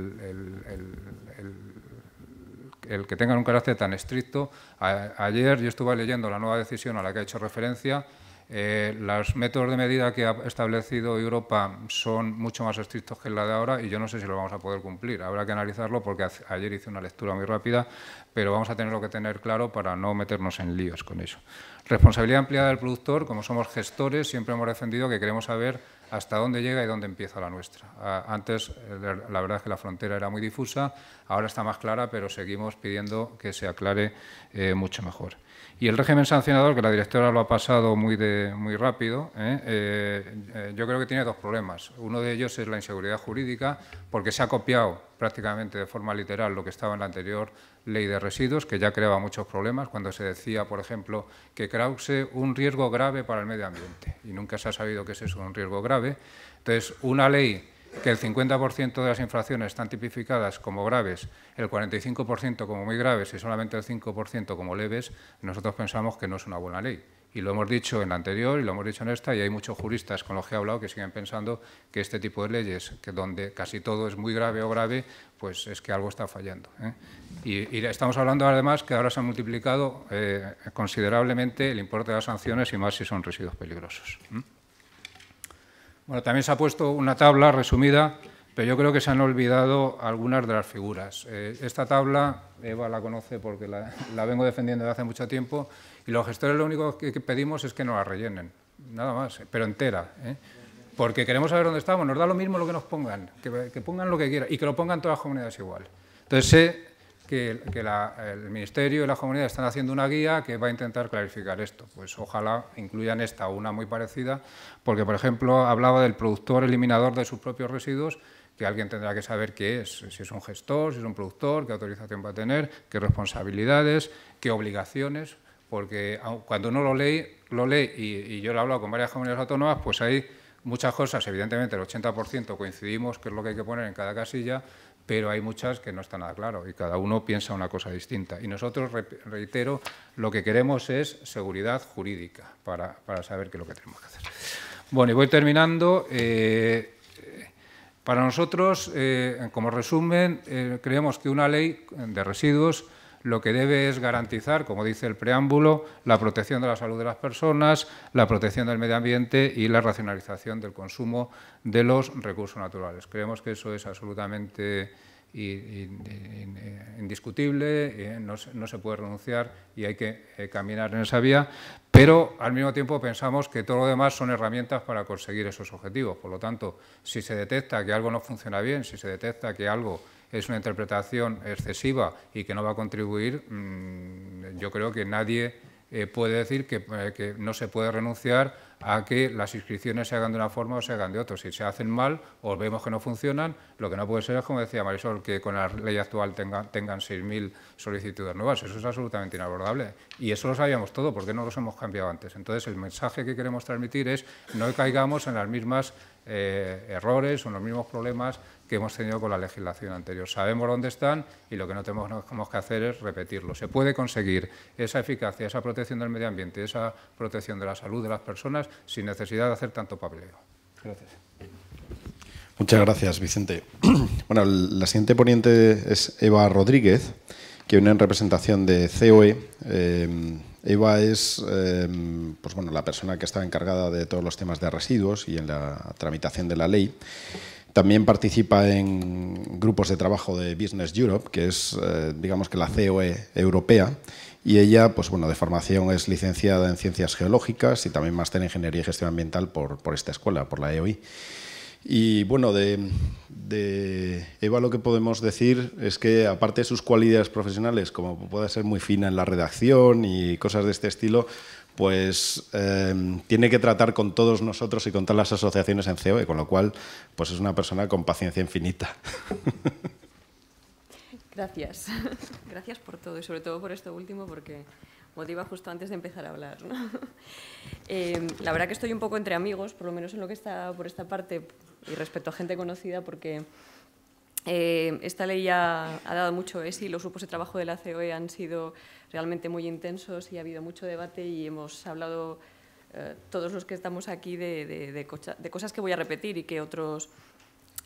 Speaker 3: el que tengan un carácter tan estricto. ayer yo estuve leyendo la nueva decisión a la que ha hecho referencia. Eh, los métodos de medida que ha establecido Europa son mucho más estrictos que la de ahora y yo no sé si lo vamos a poder cumplir. Habrá que analizarlo porque ayer hice una lectura muy rápida, pero vamos a tenerlo que tener claro para no meternos en líos con eso. Responsabilidad ampliada del productor, como somos gestores, siempre hemos defendido que queremos saber hasta dónde llega y dónde empieza la nuestra. Ah, antes eh, la verdad es que la frontera era muy difusa, ahora está más clara, pero seguimos pidiendo que se aclare eh, mucho mejor. Y el régimen sancionador, que la directora lo ha pasado muy, muy rápido, ¿eh? Eh, eh, yo creo que tiene dos problemas. Uno de ellos es la inseguridad jurídica, porque se ha copiado prácticamente de forma literal lo que estaba en la anterior ley de residuos, que ya creaba muchos problemas, cuando se decía, por ejemplo, que Krause un riesgo grave para el medio ambiente, y nunca se ha sabido que ese es un riesgo grave. Entonces, una ley que el 50% de las infracciones están tipificadas como graves, el 45% como muy graves y solamente el 5% como leves, nosotros pensamos que no es una buena ley. Y lo hemos dicho en la anterior y lo hemos dicho en esta, y hay muchos juristas con los que he hablado que siguen pensando que este tipo de leyes, que donde casi todo es muy grave o grave, pues es que algo está fallando. ¿eh? Y, estamos hablando además que ahora se ha multiplicado eh, considerablemente el importe de las sanciones y más si son residuos peligrosos. Bueno, también se ha puesto una tabla resumida, pero yo creo que se han olvidado algunas de las figuras. Eh, esta tabla, Eva la conoce porque la, vengo defendiendo desde hace mucho tiempo, y los gestores lo único que, pedimos es que nos la rellenen, nada más, eh, pero entera. ¿eh? Porque queremos saber dónde estamos, nos da lo mismo lo que nos pongan, que, pongan lo que quieran y que lo pongan todas las comunidades igual. Entonces, que, el Ministerio y la Comunidad están haciendo una guía que va a intentar clarificar esto. Pues ojalá incluyan esta o una muy parecida, porque, por ejemplo, hablaba del productor eliminador de sus propios residuos, que alguien tendrá que saber qué es, si es un gestor, si es un productor, qué autorización va a tener, qué responsabilidades, qué obligaciones, porque cuando uno lo lee, lo lee y, y yo lo he hablado con varias comunidades autónomas, pues hay muchas cosas, evidentemente el 80% coincidimos, que es lo que hay que poner en cada casilla, pero hay muchas que no está nada claro y cada uno piensa una cosa distinta. Y nosotros, reitero, lo que queremos es seguridad jurídica para, saber qué es lo que tenemos que hacer. Bueno, y voy terminando. Eh, para nosotros, eh, como resumen, eh, creemos que una ley de residuos lo que debe es garantizar, como dice el preámbulo, la protección de la salud de las personas, la protección del medio ambiente y la racionalización del consumo de los recursos naturales. Creemos que eso es absolutamente eh, indiscutible, eh, no, se puede renunciar y hay que eh, caminar en esa vía, pero al mismo tiempo pensamos que todo lo demás son herramientas para conseguir esos objetivos. Por lo tanto, si se detecta que algo no funciona bien, si se detecta que algo es una interpretación excesiva y que no va a contribuir, mm, yo creo que nadie eh, puede decir eh, que, no se puede renunciar a que las inscripciones se hagan de una forma o se hagan de otra. Si se hacen mal o vemos que no funcionan, lo que no puede ser es, como decía Marisol, que con la ley actual tengan tengan 6.000 solicitudes nuevas. Eso es absolutamente inabordable. Y eso lo sabíamos todo, porque no los hemos cambiado antes. Entonces, el mensaje que queremos transmitir es no caigamos en los mismos eh, errores o en los mismos problemas que hemos tenido con la legislación anterior. Sabemos dónde están y lo que no tenemos que hacer es repetirlo. Se puede conseguir esa eficacia, esa protección del medio ambiente, esa protección de la salud de las personas sin necesidad de hacer tanto papeleo. Gracias.
Speaker 1: Muchas gracias, Vicente. Bueno, la siguiente poniente es Eva Rodríguez, que viene en representación de COE. Eh, Eva es eh, pues bueno, la persona que estaba encargada de todos los temas de residuos y en la tramitación de la ley. También participa en grupos de trabajo de Business Europe, que es, eh, digamos que la COE europea, y ella, pues bueno, de formación es licenciada en Ciencias Geológicas y también máster en Ingeniería y Gestión Ambiental por, por esta escuela, por la EOI. Y bueno, de, de, Eva lo que podemos decir es que aparte de sus cualidades profesionales, como puede ser muy fina en la redacción y cosas de este estilo, pues em, tiene que tratar con todos nosotros y con todas las asociaciones en COE, con lo cual pues es una persona con paciencia infinita.
Speaker 4: Gracias. Gracias por todo y sobre todo por esto último porque motiva justo antes de empezar a hablar. Em, la verdad que estoy un poco entre amigos, por lo menos en lo que está por esta parte y respecto a gente conocida porque... Eh, esta ley ya ha dado mucho y los grupos de trabajo de la COE han sido realmente muy intensos y ha habido mucho debate y hemos hablado eh, todos los que estamos aquí de, cosas que voy a repetir y que otros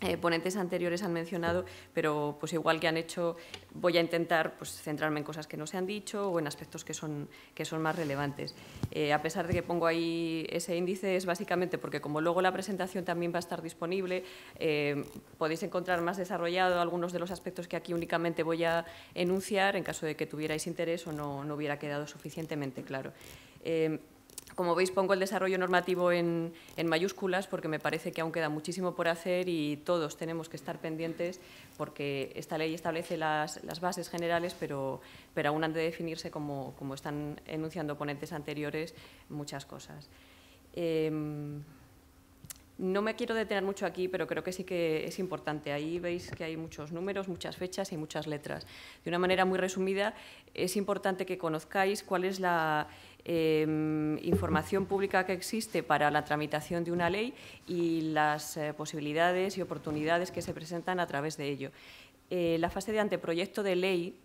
Speaker 4: eh, ponentes anteriores han mencionado, pero pues igual que han hecho, voy a intentar pues, centrarme en cosas que no se han dicho o en aspectos que son, que son más relevantes. Eh, a pesar de que pongo ahí ese índice, es básicamente porque como luego la presentación también va a estar disponible, eh, podéis encontrar más desarrollado algunos de los aspectos que aquí únicamente voy a enunciar en caso de que tuvierais interés o no, no hubiera quedado suficientemente claro. Como veis, pongo el desarrollo normativo en, mayúsculas porque me parece que aún queda muchísimo por hacer y todos tenemos que estar pendientes porque esta ley establece las, bases generales, pero, pero, aún han de definirse, como, están enunciando ponentes anteriores, muchas cosas. Em, no me quiero detener mucho aquí, pero creo que sí que es importante. Ahí veis que hay muchos números, muchas fechas y muchas letras. De una manera muy resumida, es importante que conozcáis cuál es la Em, información pública que existe para la tramitación de una ley y las eh, posibilidades y oportunidades que se presentan a través de ello. Eh, la fase de anteproyecto de ley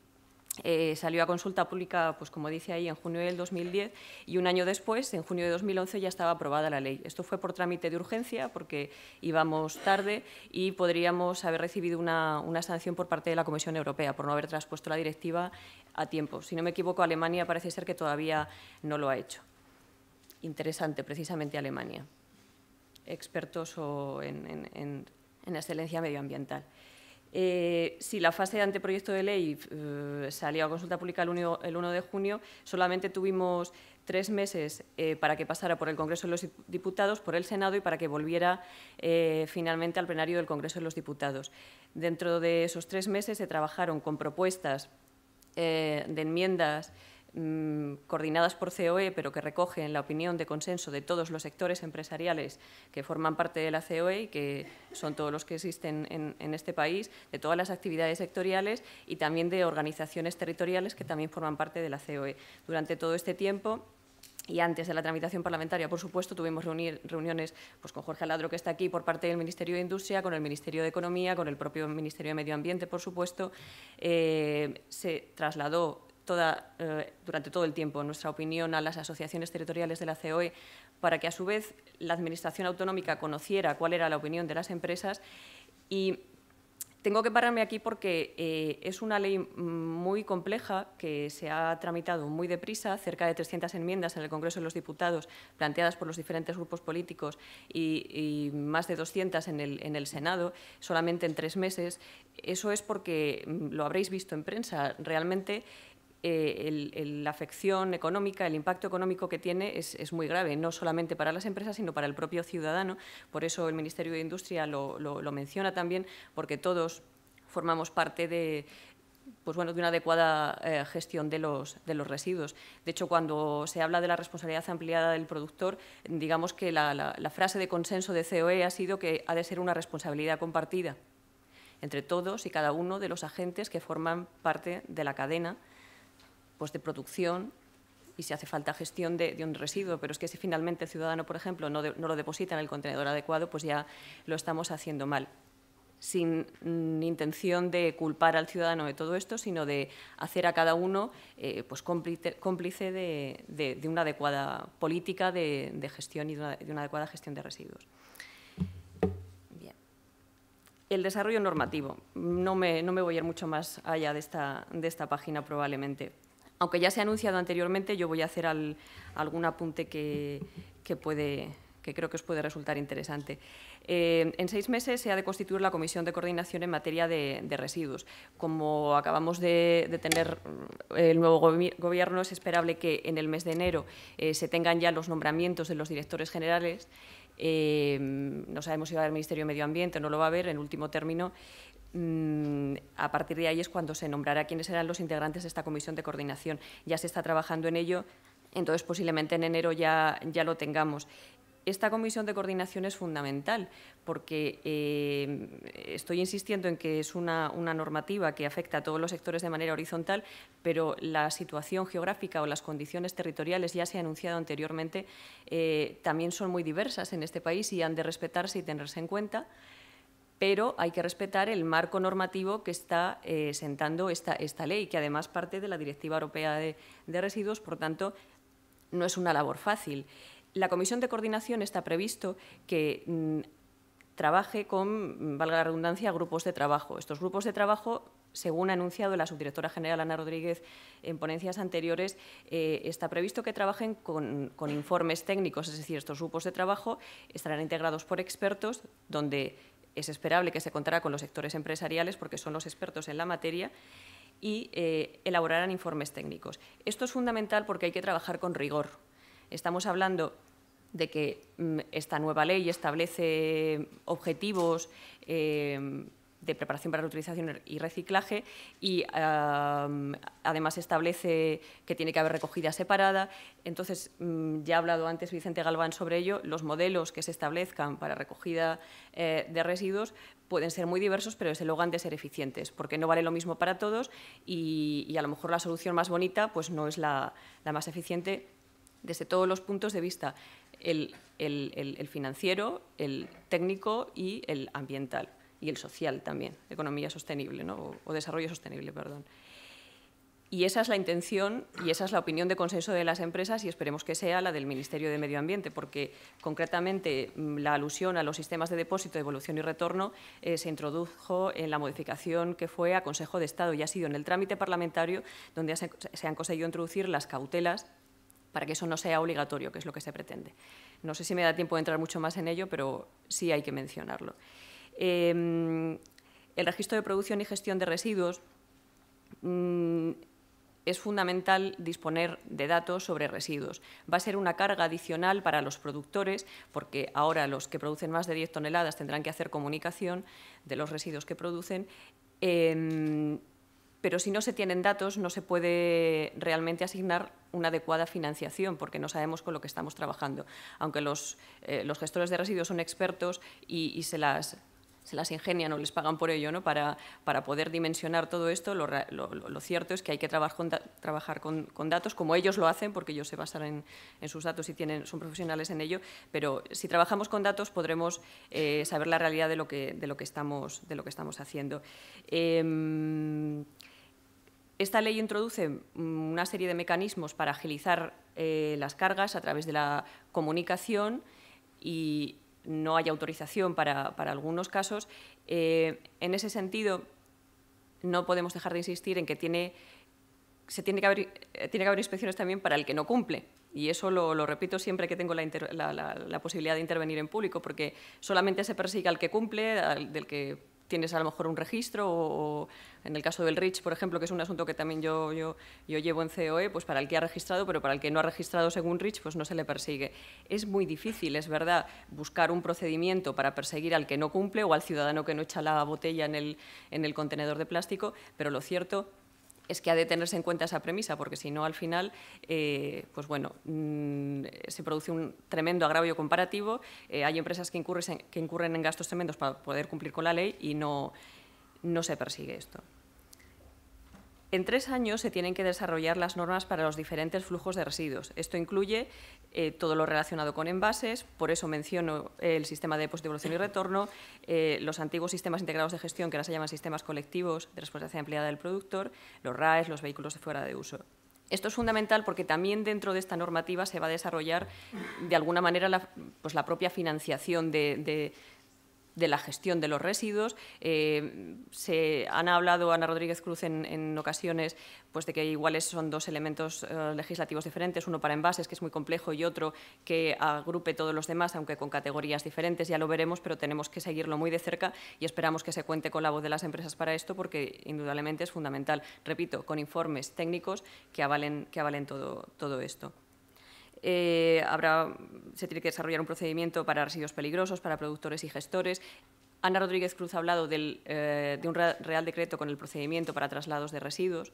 Speaker 4: eh, salió a consulta pública, pues como dice ahí, en junio del 2010 y un año después, en junio de 2011, ya estaba aprobada la ley. Esto fue por trámite de urgencia porque íbamos tarde y podríamos haber recibido una, sanción por parte de la Comisión Europea por no haber traspuesto la directiva a tiempo. Si no me equivoco, Alemania parece ser que todavía no lo ha hecho. Interesante, precisamente Alemania, expertos en excelencia medioambiental. Eh, si la fase de anteproyecto de ley eh, salió a consulta pública el 1, de junio, solamente tuvimos tres meses eh, para que pasara por el Congreso de los Diputados, por el Senado y para que volviera finalmente al plenario del Congreso de los Diputados. Dentro de esos tres meses se trabajaron con propuestas de enmiendas Mm, coordinadas por COE, pero que recogen la opinión de consenso de todos los sectores empresariales que forman parte de la COE y que son todos los que existen en, este país, de todas las actividades sectoriales y también de organizaciones territoriales que también forman parte de la COE. Durante todo este tiempo, y antes de la tramitación parlamentaria, por supuesto, tuvimos reuniones pues, con Jorge Aladro, que está aquí, por parte del Ministerio de Industria, con el Ministerio de Economía, con el propio Ministerio de Medio Ambiente, por supuesto. Eh, se trasladó eh, durante todo el tiempo, nuestra opinión, a las asociaciones territoriales de la COE para que, a su vez, la Administración autonómica conociera cuál era la opinión de las empresas. Y tengo que pararme aquí porque eh, es una ley muy compleja que se ha tramitado muy deprisa, cerca de 300 enmiendas en el Congreso de los Diputados planteadas por los diferentes grupos políticos y, más de 200 en el, en el, Senado, solamente en tres meses. Eso es porque, mm, lo habréis visto en prensa, realmente eh, la afección económica, el impacto económico que tiene es, muy grave, no solamente para las empresas, sino para el propio ciudadano. Por eso el Ministerio de Industria lo, menciona también, porque todos formamos parte de, pues bueno, de una adecuada eh, gestión de los, residuos. De hecho, cuando se habla de la responsabilidad ampliada del productor, digamos que la, la, frase de consenso de COE ha sido que ha de ser una responsabilidad compartida entre todos y cada uno de los agentes que forman parte de la cadena pues, de producción y si hace falta gestión de, un residuo, pero es que si finalmente el ciudadano, por ejemplo, no, lo deposita en el contenedor adecuado, pues ya lo estamos haciendo mal. Sin mm, intención de culpar al ciudadano de todo esto, sino de hacer a cada uno eh, pues cómplice, de, una adecuada política de, gestión y de una, adecuada gestión de residuos. Bien. El desarrollo normativo. No me, voy a ir mucho más allá de esta página probablemente. Aunque ya se ha anunciado anteriormente, yo voy a hacer algún apunte que, creo que os puede resultar interesante. Eh, en seis meses se ha de constituir la Comisión de Coordinación en materia de, residuos. Como acabamos de, tener eh, el nuevo Gobierno, es esperable que en el mes de enero eh, se tengan ya los nombramientos de los directores generales. no sabemos si va a haber Ministerio de Medio Ambiente, no lo va a haber, en último término, Mm, a partir de ahí es cuando se nombrará quiénes serán los integrantes de esta comisión de coordinación. Ya se está trabajando en ello, entonces posiblemente en enero ya, ya lo tengamos. Esta comisión de coordinación es fundamental porque eh, estoy insistiendo en que es una, normativa que afecta a todos los sectores de manera horizontal, pero la situación geográfica o las condiciones territoriales, ya se ha anunciado anteriormente, eh, también son muy diversas en este país y han de respetarse y tenerse en cuenta pero hay que respetar el marco normativo que está eh, sentando esta, esta, ley, que además parte de la Directiva Europea de, Residuos, por tanto, no es una labor fácil. La Comisión de Coordinación está previsto que mm, trabaje con, mm, valga la redundancia, grupos de trabajo. Estos grupos de trabajo según ha anunciado la subdirectora general Ana Rodríguez en ponencias anteriores, eh, está previsto que trabajen con, con, informes técnicos, es decir, estos grupos de trabajo estarán integrados por expertos donde es esperable que se contara con los sectores empresariales porque son los expertos en la materia y eh, elaborarán informes técnicos. Esto es fundamental porque hay que trabajar con rigor. Estamos hablando de que mm, esta nueva ley establece objetivos, eh, de preparación para la utilización y reciclaje y además establece que tiene que haber recogida separada. Entonces, mm, ya ha hablado antes Vicente Galván sobre ello, los modelos que se establezcan para recogida eh, de residuos pueden ser muy diversos, pero se logran de ser eficientes, porque no vale lo mismo para todos y, a lo mejor la solución más bonita pues no es la, más eficiente desde todos los puntos de vista, el financiero, el técnico y el ambiental y el social también, economía sostenible o, desarrollo sostenible, perdón. Y esa es la intención y esa es la opinión de consenso de las empresas y esperemos que sea la del Ministerio de Medio Ambiente, porque concretamente mm, la alusión a los sistemas de depósito, evolución y retorno eh, se introdujo en la modificación que fue a Consejo de Estado y ha sido en el trámite parlamentario donde se, se han conseguido introducir las cautelas para que eso no sea obligatorio, que es lo que se pretende. No sé si me da tiempo de entrar mucho más en ello, pero sí hay que mencionarlo. Em, el registro de producción y gestión de residuos mm, es fundamental disponer de datos sobre residuos. Va a ser una carga adicional para los productores, porque ahora los que producen más de 10 toneladas tendrán que hacer comunicación de los residuos que producen. Em, pero si no se tienen datos no se puede realmente asignar una adecuada financiación porque no sabemos con lo que estamos trabajando. Aunque los, eh, gestores de residuos son expertos y se las se las ingenian o les pagan por ello, ¿no? Para, para poder dimensionar todo esto, lo, cierto es que hay que trabajar, con, con, datos, como ellos lo hacen, porque ellos se basan en, sus datos y tienen, son profesionales en ello, pero si trabajamos con datos podremos eh, saber la realidad de lo que, de lo que, estamos, de lo que estamos haciendo. Em, esta ley introduce una serie de mecanismos para agilizar eh, las cargas a través de la comunicación y no hay autorización para, algunos casos. Eh, en ese sentido, no podemos dejar de insistir en que tiene, se tiene que, haber, eh, tiene que haber inspecciones también para el que no cumple. Y eso lo, repito siempre que tengo la, la, la, posibilidad de intervenir en público, porque solamente se persigue al que cumple, al, del que tienes a lo mejor un registro o, en el caso del Rich, por ejemplo, que es un asunto que también yo, yo, llevo en COE, pues para el que ha registrado, pero para el que no ha registrado según Rich, pues no se le persigue. Es muy difícil, es verdad, buscar un procedimiento para perseguir al que no cumple o al ciudadano que no echa la botella en en el contenedor de plástico, pero lo cierto es que ha de tenerse en cuenta esa premisa, porque si no, al final, eh, pues bueno, mm, se produce un tremendo agravio comparativo, eh, hay empresas que incurren, que incurren en gastos tremendos para poder cumplir con la ley y no se persigue esto. En tres años se tienen que desarrollar las normas para los diferentes flujos de residuos. Esto incluye eh, todo lo relacionado con envases, por eso menciono el sistema de depósito, evolución y retorno, eh, los antiguos sistemas integrados de gestión, que ahora se llaman sistemas colectivos de responsabilidad ampliada del productor, los RAES, los vehículos de fuera de uso. Esto es fundamental porque también dentro de esta normativa se va a desarrollar de alguna manera la, pues la propia financiación de, de de la gestión de los residuos. Eh, se han hablado Ana Rodríguez Cruz en, ocasiones pues de que iguales son dos elementos eh, legislativos diferentes, uno para envases, que es muy complejo, y otro que agrupe todos los demás, aunque con categorías diferentes, ya lo veremos, pero tenemos que seguirlo muy de cerca y esperamos que se cuente con la voz de las empresas para esto, porque indudablemente es fundamental, repito, con informes técnicos que avalen, que avalen todo, todo esto. Eh, habrá, se tiene que desarrollar un procedimiento para residuos peligrosos, para productores y gestores. Ana Rodríguez Cruz ha hablado eh, de un real decreto con el procedimiento para traslados de residuos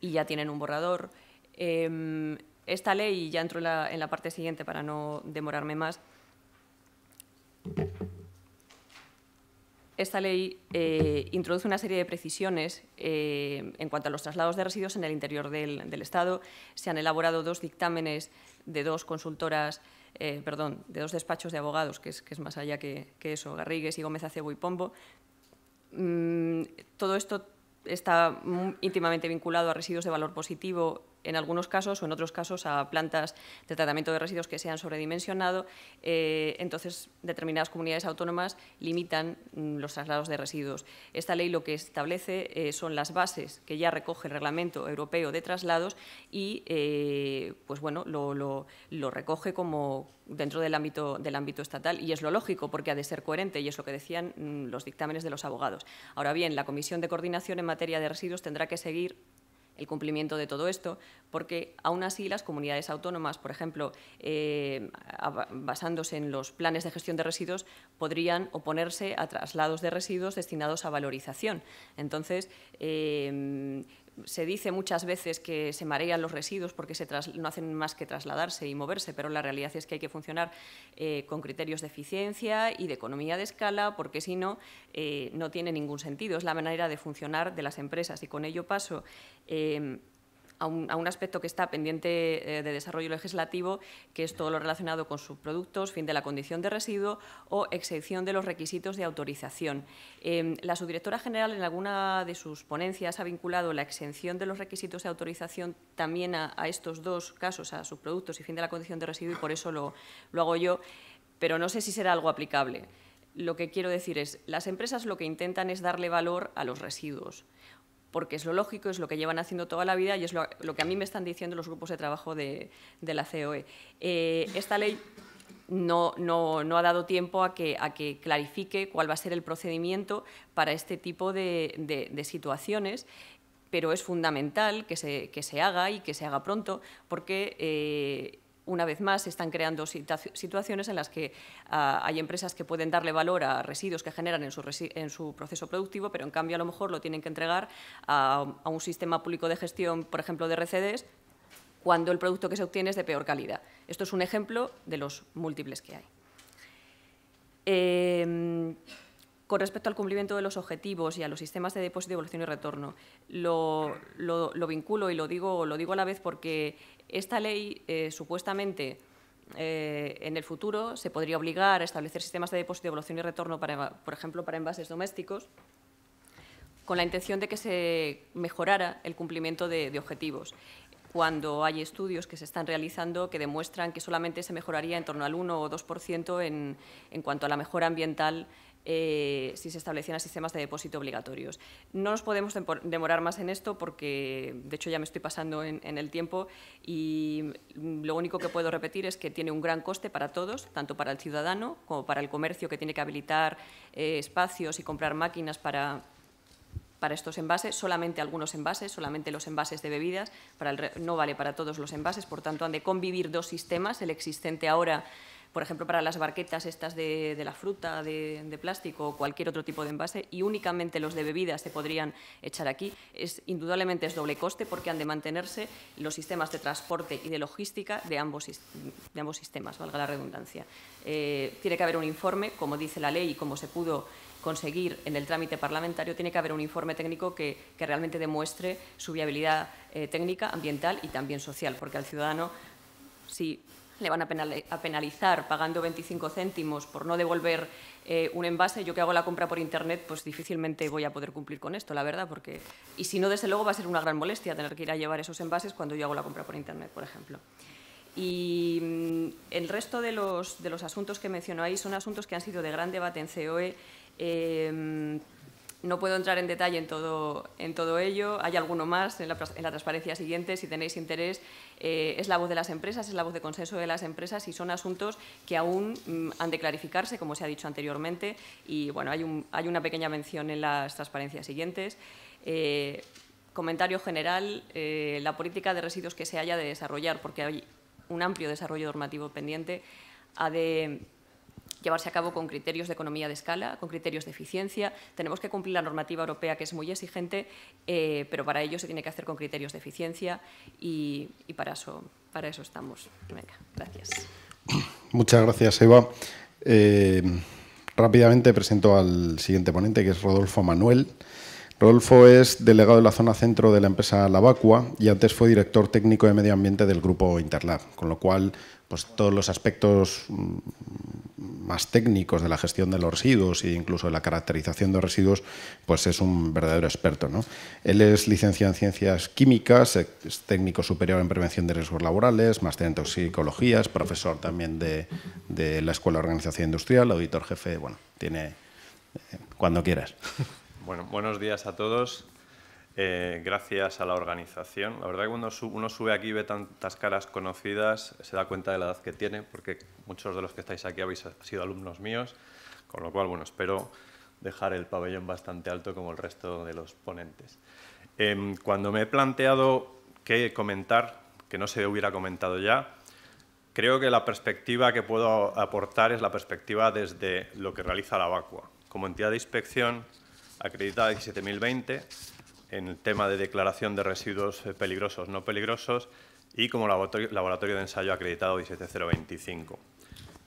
Speaker 4: y ya tienen un borrador. Em, esta ley, y ya entro en la parte siguiente para no demorarme más, esta ley eh, introduce una serie de precisiones eh, en cuanto a los traslados de residuos en el interior del, Estado. Se han elaborado dos dictámenes de dos consultoras, eh, perdón, de dos despachos de abogados, que es, más allá que, eso, Garrigues y Gómez Acebo y Pombo. Mm, todo esto está íntimamente vinculado a residuos de valor positivo en algunos casos o en otros casos a plantas de tratamiento de residuos que sean han sobredimensionado. Eh, entonces, determinadas comunidades autónomas limitan mm, los traslados de residuos. Esta ley lo que establece eh, son las bases que ya recoge el Reglamento Europeo de Traslados y eh, pues bueno, lo, recoge como dentro del ámbito, del ámbito estatal y es lo lógico porque ha de ser coherente y es lo que decían mm, los dictámenes de los abogados. Ahora bien, la Comisión de Coordinación en materia de residuos tendrá que seguir el cumplimiento de todo esto, porque aún así las comunidades autónomas, por ejemplo, eh, basándose en los planes de gestión de residuos, podrían oponerse a traslados de residuos destinados a valorización. Entonces, eh, se dice muchas veces que se marean los residuos porque se no hacen más que trasladarse y moverse, pero la realidad es que hay que funcionar eh, con criterios de eficiencia y de economía de escala, porque si no, eh, no tiene ningún sentido. Es la manera de funcionar de las empresas. Y con ello paso. Eh, a un, aspecto que está pendiente eh, de desarrollo legislativo, que es todo lo relacionado con subproductos, fin de la condición de residuo o exención de los requisitos de autorización. Em, la subdirectora general en alguna de sus ponencias ha vinculado la exención de los requisitos de autorización también a, estos dos casos, a subproductos y fin de la condición de residuo, y por eso lo, lo hago yo, pero no sé si será algo aplicable. Lo que quiero decir es, las empresas lo que intentan es darle valor a los residuos porque es lo lógico, es lo que llevan haciendo toda la vida y es lo, que a mí me están diciendo los grupos de trabajo de, la COE. Eh, esta ley no, ha dado tiempo a que, clarifique cuál va a ser el procedimiento para este tipo de, situaciones pero es fundamental que se, haga y que se haga pronto, porque eh, una vez más se están creando situaciones en las que ah, hay empresas que pueden darle valor a residuos que generan en su, proceso productivo, pero en cambio a lo mejor lo tienen que entregar a, un sistema público de gestión, por ejemplo, de RCDs, cuando el producto que se obtiene es de peor calidad. Esto es un ejemplo de los múltiples que hay. Em, con respecto al cumplimiento de los objetivos y a los sistemas de depósito, evolución y retorno, lo, vinculo y lo digo, lo digo a la vez porque esta ley, eh, supuestamente, eh, en el futuro se podría obligar a establecer sistemas de depósito, evolución y retorno, por ejemplo, para envases domésticos, con la intención de que se mejorara el cumplimiento de, objetivos cuando hay estudios que se están realizando que demuestran que solamente se mejoraría en torno al 1 o 2% en cuanto a la mejora ambiental eh, si se establecieran sistemas de depósito obligatorios. No nos podemos demorar más en esto porque, de hecho, ya me estoy pasando en, el tiempo y lo único que puedo repetir es que tiene un gran coste para todos, tanto para el ciudadano como para el comercio que tiene que habilitar eh, espacios y comprar máquinas para para estos envases, solamente algunos envases, solamente los envases de bebidas, para no vale para todos los envases, por tanto han de convivir dos sistemas, el existente ahora por ejemplo, para las barquetas estas de, la fruta, de, plástico o cualquier otro tipo de envase, y únicamente los de bebidas se podrían echar aquí, es, indudablemente es doble coste porque han de mantenerse los sistemas de transporte y de logística de ambos, de sistemas, valga la redundancia. Eh, tiene que haber un informe, como dice la ley y como se pudo conseguir en el trámite parlamentario, tiene que haber un informe técnico que, que realmente demuestre su viabilidad eh, técnica, ambiental y también social, porque al ciudadano, si le van a, penalizar pagando 25 céntimos por no devolver eh, un envase, yo que hago la compra por Internet, pues difícilmente voy a poder cumplir con esto, la verdad, porque... Y si no, desde luego va a ser una gran molestia tener que ir a llevar esos envases cuando yo hago la compra por Internet, por ejemplo. Y mm, el resto de los, de asuntos que menciono ahí son asuntos que han sido de gran debate en COE, eh, no puedo entrar en detalle en todo, en todo ello. Hay alguno más en la, transparencia siguiente, si tenéis interés. Eh, es la voz de las empresas, es la voz de consenso de las empresas y son asuntos que aún mm, han de clarificarse, como se ha dicho anteriormente. Y bueno, hay, un, una pequeña mención en las transparencias siguientes. Eh, comentario general, eh, la política de residuos que se haya de desarrollar, porque hay un amplio desarrollo normativo pendiente, ha de llevarse a cabo con criterios de economía de escala, con criterios de eficiencia. Tenemos que cumplir la normativa europea, que es muy exigente, eh, pero para ello se tiene que hacer con criterios de eficiencia y, para, eso, para eso estamos. gracias.
Speaker 1: Muchas gracias, Eva. Eh, rápidamente presento al siguiente ponente, que es Rodolfo Manuel. Rodolfo es delegado de la zona centro de la empresa La y antes fue director técnico de medio ambiente del grupo Interlab, con lo cual pues, todos los aspectos mm, más técnicos de la gestión de los residuos e incluso de la caracterización de residuos, pues es un verdadero experto. ¿no? Él es licenciado en Ciencias Químicas, es técnico superior en Prevención de Riesgos Laborales, máster en Toxicología, es profesor también de, la Escuela de Organización Industrial, auditor jefe, bueno, tiene eh, cuando quieras.
Speaker 5: Bueno, buenos días a todos. Eh, gracias a la organización. La verdad que cuando uno sube aquí y ve tantas caras conocidas, se da cuenta de la edad que tiene, porque muchos de los que estáis aquí habéis sido alumnos míos, con lo cual, bueno, espero dejar el pabellón bastante alto como el resto de los ponentes. Em, cuando me he planteado qué comentar, que no se hubiera comentado ya, creo que la perspectiva que puedo aportar es la perspectiva desde lo que realiza la vacua. Como entidad de inspección acreditada 17020, en el tema de declaración de residuos eh, peligrosos, no peligrosos y como laboratorio de ensayo acreditado 17025.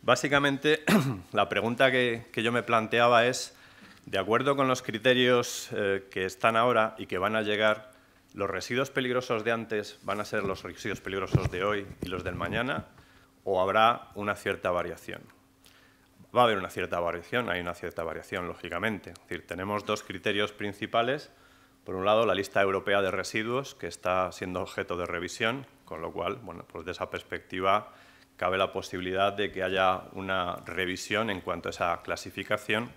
Speaker 5: Básicamente, la pregunta que, yo me planteaba es, de acuerdo con los criterios eh, que están ahora y que van a llegar, ¿los residuos peligrosos de antes van a ser los residuos peligrosos de hoy y los del mañana? ¿O habrá una cierta variación? Va a haber una cierta variación, hay una cierta variación, lógicamente. Es decir, tenemos dos criterios principales por un lado, la lista europea de residuos, que está siendo objeto de revisión, con lo cual, bueno, pues de esa perspectiva cabe la posibilidad de que haya una revisión en cuanto a esa clasificación.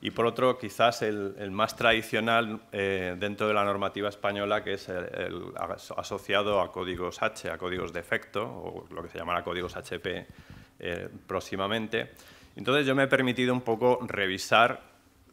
Speaker 5: Y por otro, quizás el, más tradicional eh, dentro de la normativa española, que es el, asociado a códigos H, a códigos de efecto, o lo que se llamará códigos HP eh, próximamente. Entonces yo me he permitido un poco revisar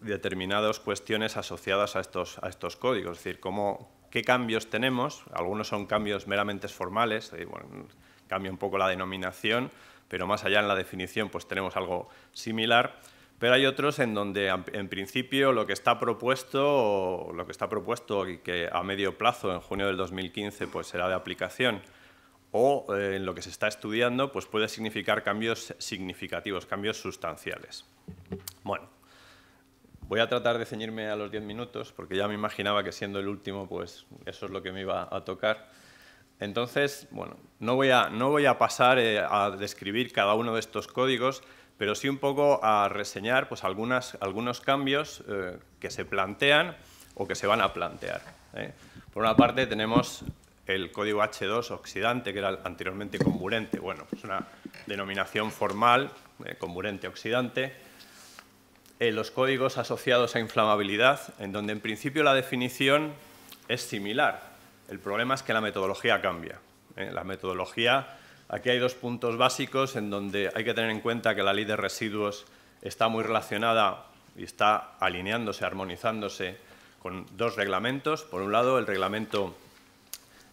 Speaker 5: determinadas cuestiones asociadas a estos, a estos códigos, es decir, cómo, qué cambios tenemos, algunos son cambios meramente formales, eh, bueno, cambia un poco la denominación, pero más allá en la definición pues tenemos algo similar, pero hay otros en donde en principio lo que está propuesto, lo que está propuesto y que a medio plazo en junio del 2015 pues será de aplicación, o eh, en lo que se está estudiando, pues puede significar cambios significativos, cambios sustanciales. Bueno, Voy a tratar de ceñirme a los 10 minutos, porque ya me imaginaba que siendo el último, pues eso es lo que me iba a tocar. Entonces, bueno, no voy a, pasar eh, a describir cada uno de estos códigos, pero sí un poco a reseñar pues, algunas, algunos cambios eh, que se plantean o que se van a plantear. ¿eh? Por una parte tenemos el código H2 oxidante, que era anteriormente comburente, bueno, es pues una denominación formal, comburente oxidante, eh, los códigos asociados a inflamabilidad, en donde en principio la definición es similar. El problema es que la metodología cambia. ¿eh? La metodología, aquí hay dos puntos básicos en donde hay que tener en cuenta que la ley de residuos está muy relacionada y está alineándose, armonizándose con dos reglamentos. Por un lado, el reglamento,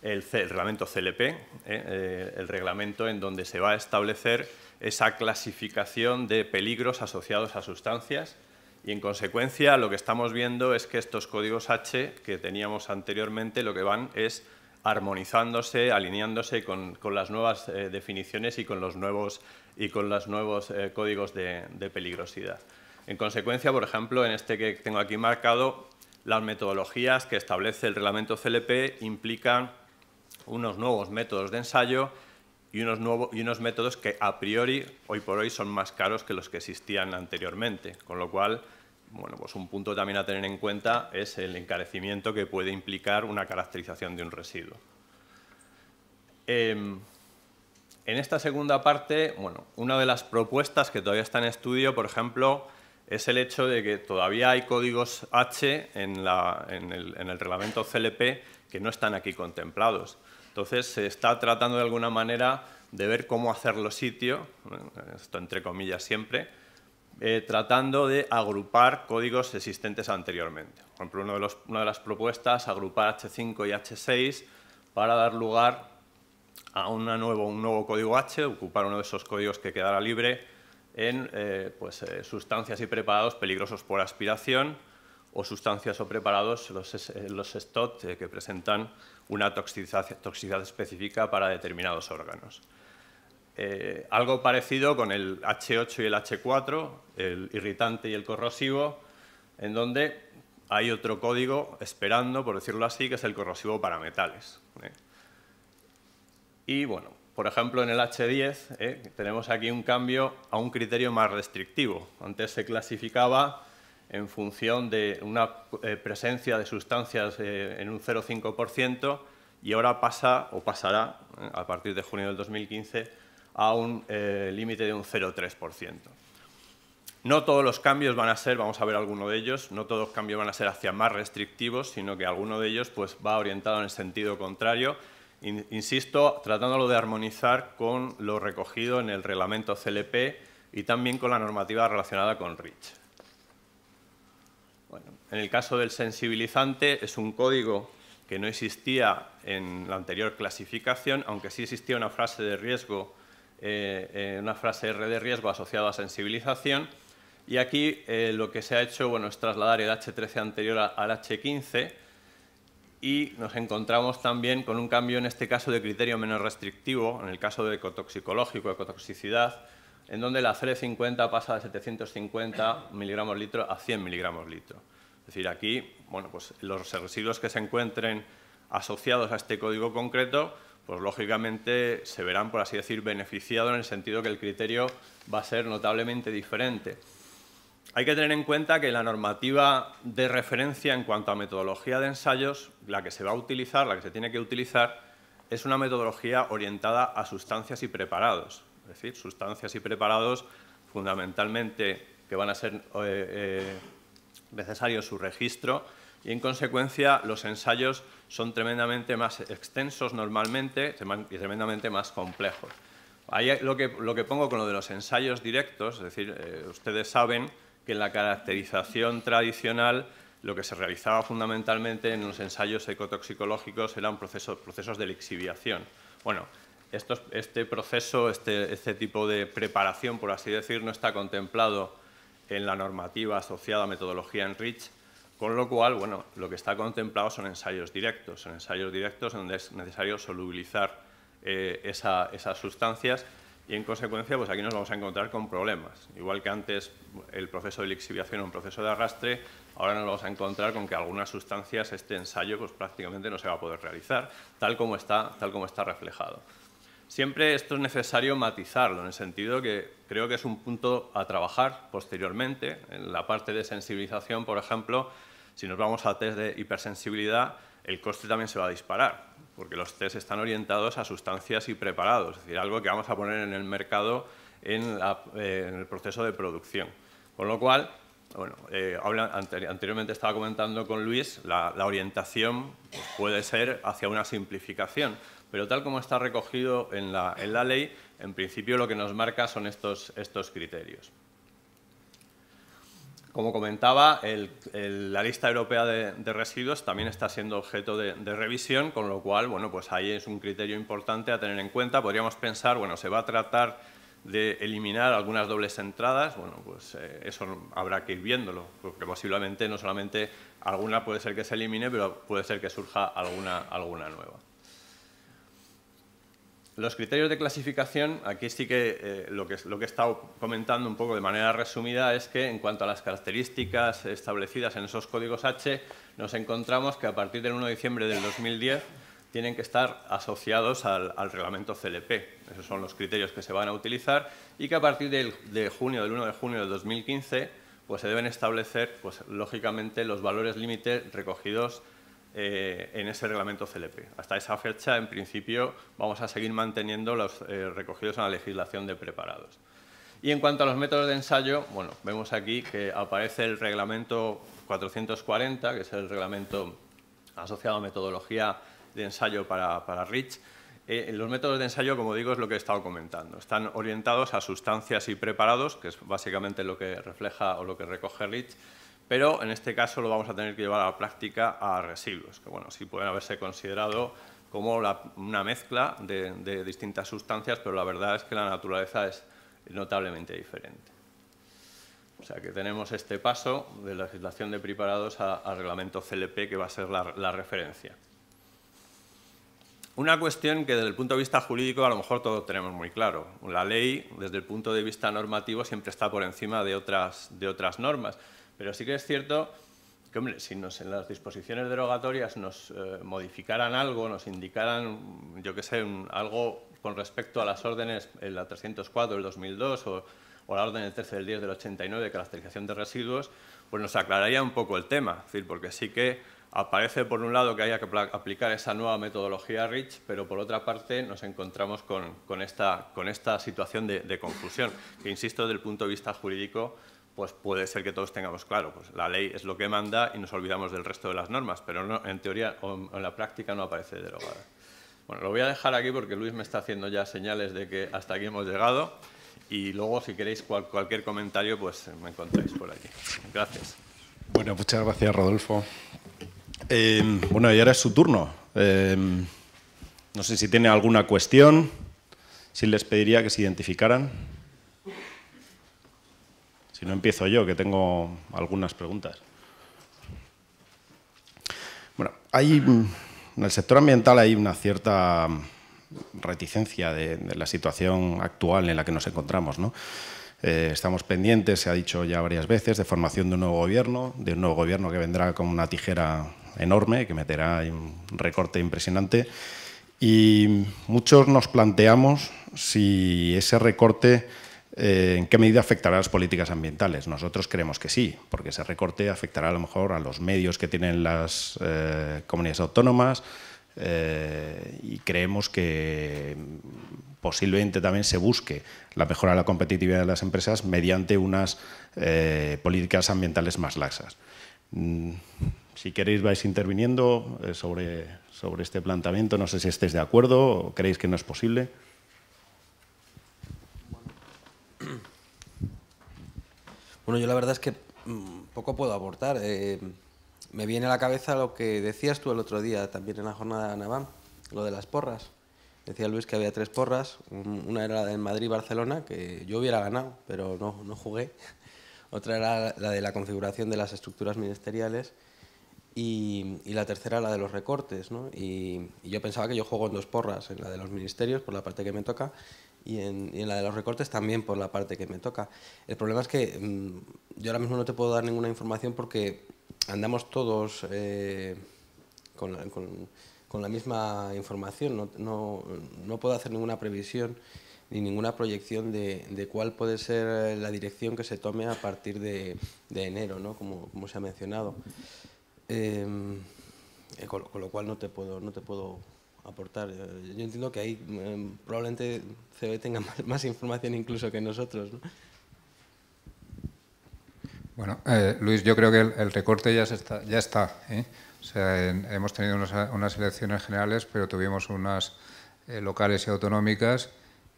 Speaker 5: el, reglamento CLP, ¿eh? el reglamento en donde se va a establecer esa clasificación de peligros asociados a sustancias y, en consecuencia, lo que estamos viendo es que estos códigos H que teníamos anteriormente lo que van es armonizándose, alineándose con, las nuevas eh, definiciones y con los nuevos, y con los nuevos eh, códigos de, de peligrosidad. En consecuencia, por ejemplo, en este que tengo aquí marcado, las metodologías que establece el reglamento CLP implican unos nuevos métodos de ensayo y unos, nuevos, y unos métodos que a priori, hoy por hoy, son más caros que los que existían anteriormente. Con lo cual, pues un punto también a tener en cuenta es el encarecimiento que puede implicar una caracterización de un residuo. Em, en esta segunda parte, una de las propuestas que todavía está en estudio, por ejemplo, es el hecho de que todavía hay códigos H en, el, en el reglamento CLP que no están aquí contemplados. Entonces se está tratando de alguna manera de ver cómo hacerlo sitio, esto entre comillas siempre, eh, tratando de agrupar códigos existentes anteriormente. Por ejemplo, una de las propuestas, agrupar H5 y H6 para dar lugar a un nuevo código H, ocupar uno de esos códigos que quedará libre en eh, pues, eh, sustancias y preparados peligrosos por aspiración o sustancias o preparados, los, los STOT que presentan una toxicidad, específica para determinados órganos. Eh, algo parecido con el H8 y el H4, el irritante y el corrosivo, en donde hay otro código esperando, por decirlo así, que es el corrosivo para metales. ¿eh? Y bueno, por ejemplo, en el H10 ¿eh? tenemos aquí un cambio a un criterio más restrictivo. Antes se clasificaba en función de una eh, presencia de sustancias eh, en un 0,5% y ahora pasa o pasará eh, a partir de junio del 2015 a un límite de un 0,3%. No todos los cambios van a ser, vamos a ver alguno de ellos, no todos los cambios van a ser hacia más restrictivos, sino que alguno de ellos pues, va orientado en el sentido contrario, insisto, tratándolo de armonizar con lo recogido en el reglamento CLP y también con la normativa relacionada con REACH. En el caso del sensibilizante es un código que no existía en la anterior clasificación, aunque sí existía una frase de riesgo, eh, eh, una frase R de riesgo asociada a sensibilización. Y aquí eh, lo que se ha hecho bueno, es trasladar el H13 anterior al H15 y nos encontramos también con un cambio en este caso de criterio menos restrictivo, en el caso de ecotoxicológico, ecotoxicidad, en donde la CL50 pasa de 750 miligramos litro a 100 miligramos litro. Es decir, aquí, bueno, pues los residuos que se encuentren asociados a este código concreto, pues lógicamente se verán, por así decir, beneficiados en el sentido que el criterio va a ser notablemente diferente. Hay que tener en cuenta que la normativa de referencia en cuanto a metodología de ensayos, la que se va a utilizar, la que se tiene que utilizar, es una metodología orientada a sustancias y preparados. Es decir, sustancias y preparados fundamentalmente que van a ser eh, eh, necesario su registro y, en consecuencia, los ensayos son tremendamente más extensos normalmente y tremendamente más complejos. Ahí lo que, lo que pongo con lo de los ensayos directos, es decir, eh, ustedes saben que en la caracterización tradicional lo que se realizaba fundamentalmente en los ensayos ecotoxicológicos eran procesos, procesos de lixiviación. Bueno, este proceso, este, este tipo de preparación, por así decir, no está contemplado en la normativa asociada a metodología Enrich, con lo cual, bueno, lo que está contemplado son ensayos directos, son ensayos directos donde es necesario solubilizar eh, esas sustancias y, en consecuencia, pues aquí nos vamos a encontrar con problemas. Igual que antes el proceso de lixiviación o un proceso de arrastre, ahora nos vamos a encontrar con que algunas sustancias este ensayo pues prácticamente no se va a poder realizar, tal como tal como está reflejado. Siempre esto es necesario matizarlo, en el sentido que creo que es un punto a trabajar posteriormente. En la parte de sensibilización, por ejemplo, si nos vamos a test de hipersensibilidad, el coste también se va a disparar, porque los test están orientados a sustancias y preparados, es decir, algo que vamos a poner en el mercado en, eh, el proceso de producción. Con lo cual, eh, anteriormente estaba comentando con Luis, la, orientación pues, puede ser hacia una simplificación, pero tal como está recogido en la, ley, en principio lo que nos marca son estos, criterios. Como comentaba, la lista europea de, residuos también está siendo objeto de, revisión, con lo cual, bueno, pues ahí es un criterio importante a tener en cuenta. Podríamos pensar, bueno, se va a tratar de eliminar algunas dobles entradas, bueno, pues eh, eso habrá que ir viéndolo, porque posiblemente no solamente alguna puede ser que se elimine, pero puede ser que surja alguna nueva. Los criterios de clasificación, aquí sí que, eh, lo que lo que he estado comentando un poco de manera resumida es que en cuanto a las características establecidas en esos códigos H, nos encontramos que a partir del 1 de diciembre del 2010 tienen que estar asociados al, reglamento CLP. Esos son los criterios que se van a utilizar y que a partir del, de junio, del 1 de junio del 2015, pues se deben establecer, pues, lógicamente, los valores límite recogidos eh, en ese reglamento CLP. Hasta esa fecha, en principio, vamos a seguir manteniendo los eh, recogidos en la legislación de preparados. Y en cuanto a los métodos de ensayo, bueno, vemos aquí que aparece el reglamento 440, que es el reglamento asociado a metodología de ensayo para, para RICH. Eh, los métodos de ensayo, como digo, es lo que he estado comentando. Están orientados a sustancias y preparados, que es básicamente lo que refleja o lo que recoge RICH, pero en este caso lo vamos a tener que llevar a la práctica a residuos, que bueno, sí pueden haberse considerado como una mezcla de, distintas sustancias, pero la verdad es que la naturaleza es notablemente diferente. O sea que tenemos este paso de la legislación de preparados al reglamento CLP, que va a ser la, referencia. Una cuestión que desde el punto de vista jurídico a lo mejor todos tenemos muy claro. La ley, desde el punto de vista normativo, siempre está por encima de de otras normas. Pero sí que es cierto que, hombre, si en las disposiciones derogatorias nos eh, modificaran algo, nos indicaran, yo qué sé, algo con respecto a las órdenes, en la 304 del 2002 o, la orden del 13 del 10 del 89 de caracterización de residuos, pues nos aclararía un poco el tema, porque sí que aparece por un lado que haya que aplicar esa nueva metodología RICH, pero por otra parte nos encontramos con, esta, situación de, de, confusión, que insisto, desde el punto de vista jurídico pues puede ser que todos tengamos claro, pues la ley es lo que manda y nos olvidamos del resto de las normas, pero en teoría o en la práctica no aparece derogada. Bueno, lo voy a dejar aquí porque Luis me está haciendo ya señales de que hasta aquí hemos llegado y luego si queréis cualquier comentario pues me encontráis por aquí. Gracias.
Speaker 1: Bueno, muchas gracias Rodolfo. Eh, bueno, y ahora es su turno. Eh, no sé si tiene alguna cuestión, si les pediría que se identificaran. Si no empiezo yo, que tengo algunas preguntas. Bueno, hay, mm, en el sector ambiental hay una cierta mm, reticencia de, la situación actual en la que nos encontramos. Eh, estamos pendientes, se ha dicho ya varias veces, de formación de un nuevo gobierno, de un nuevo gobierno que vendrá con una tijera enorme, que meterá un recorte impresionante. Y muchos nos planteamos si ese recorte eh, en qué medida afectará a las políticas ambientales. Nosotros creemos que sí, porque ese recorte afectará a lo mejor a los medios que tienen las eh, comunidades autónomas eh, y creemos que posiblemente también se busque la mejora de la competitividad de las empresas mediante unas políticas ambientales más laxas. Mm, si queréis vais interviniendo sobre, sobre este planteamiento, no sé si estáis de acuerdo o creéis que no es posible. Bueno, yo la verdad es
Speaker 2: que mm, poco puedo aportar. Eh, me viene a la cabeza lo que decías tú el otro día, también en la jornada de Anavam, lo de las porras. Decía Luis que había tres porras, una era la del Madrid-Barcelona, que yo hubiera ganado, pero no, no jugué. Otra era la de la configuración de las estructuras ministeriales y, la tercera la de los recortes. ¿no? Y, y, yo pensaba que yo juego en dos porras, en la de los ministerios, por la parte que me toca, y en, la de los recortes también por la parte que me toca. El problema es que mm, yo ahora mismo no te puedo dar ninguna información porque andamos todos eh, con, la, misma información, no, puedo hacer ninguna previsión ni ninguna proyección de, cuál puede ser la dirección que se tome a partir de, enero, como, se ha mencionado. Em, eh, con, con, lo cual no te puedo, no te puedo aportar. Eh, yo entiendo que ahí eh, probablemente CB tenga más, información incluso que nosotros.
Speaker 3: Bueno, eh, Luis, yo creo que el, recorte ya, está, ya está. O sea, hemos tenido unas elecciones generales, pero tuvimos unas locales y autonómicas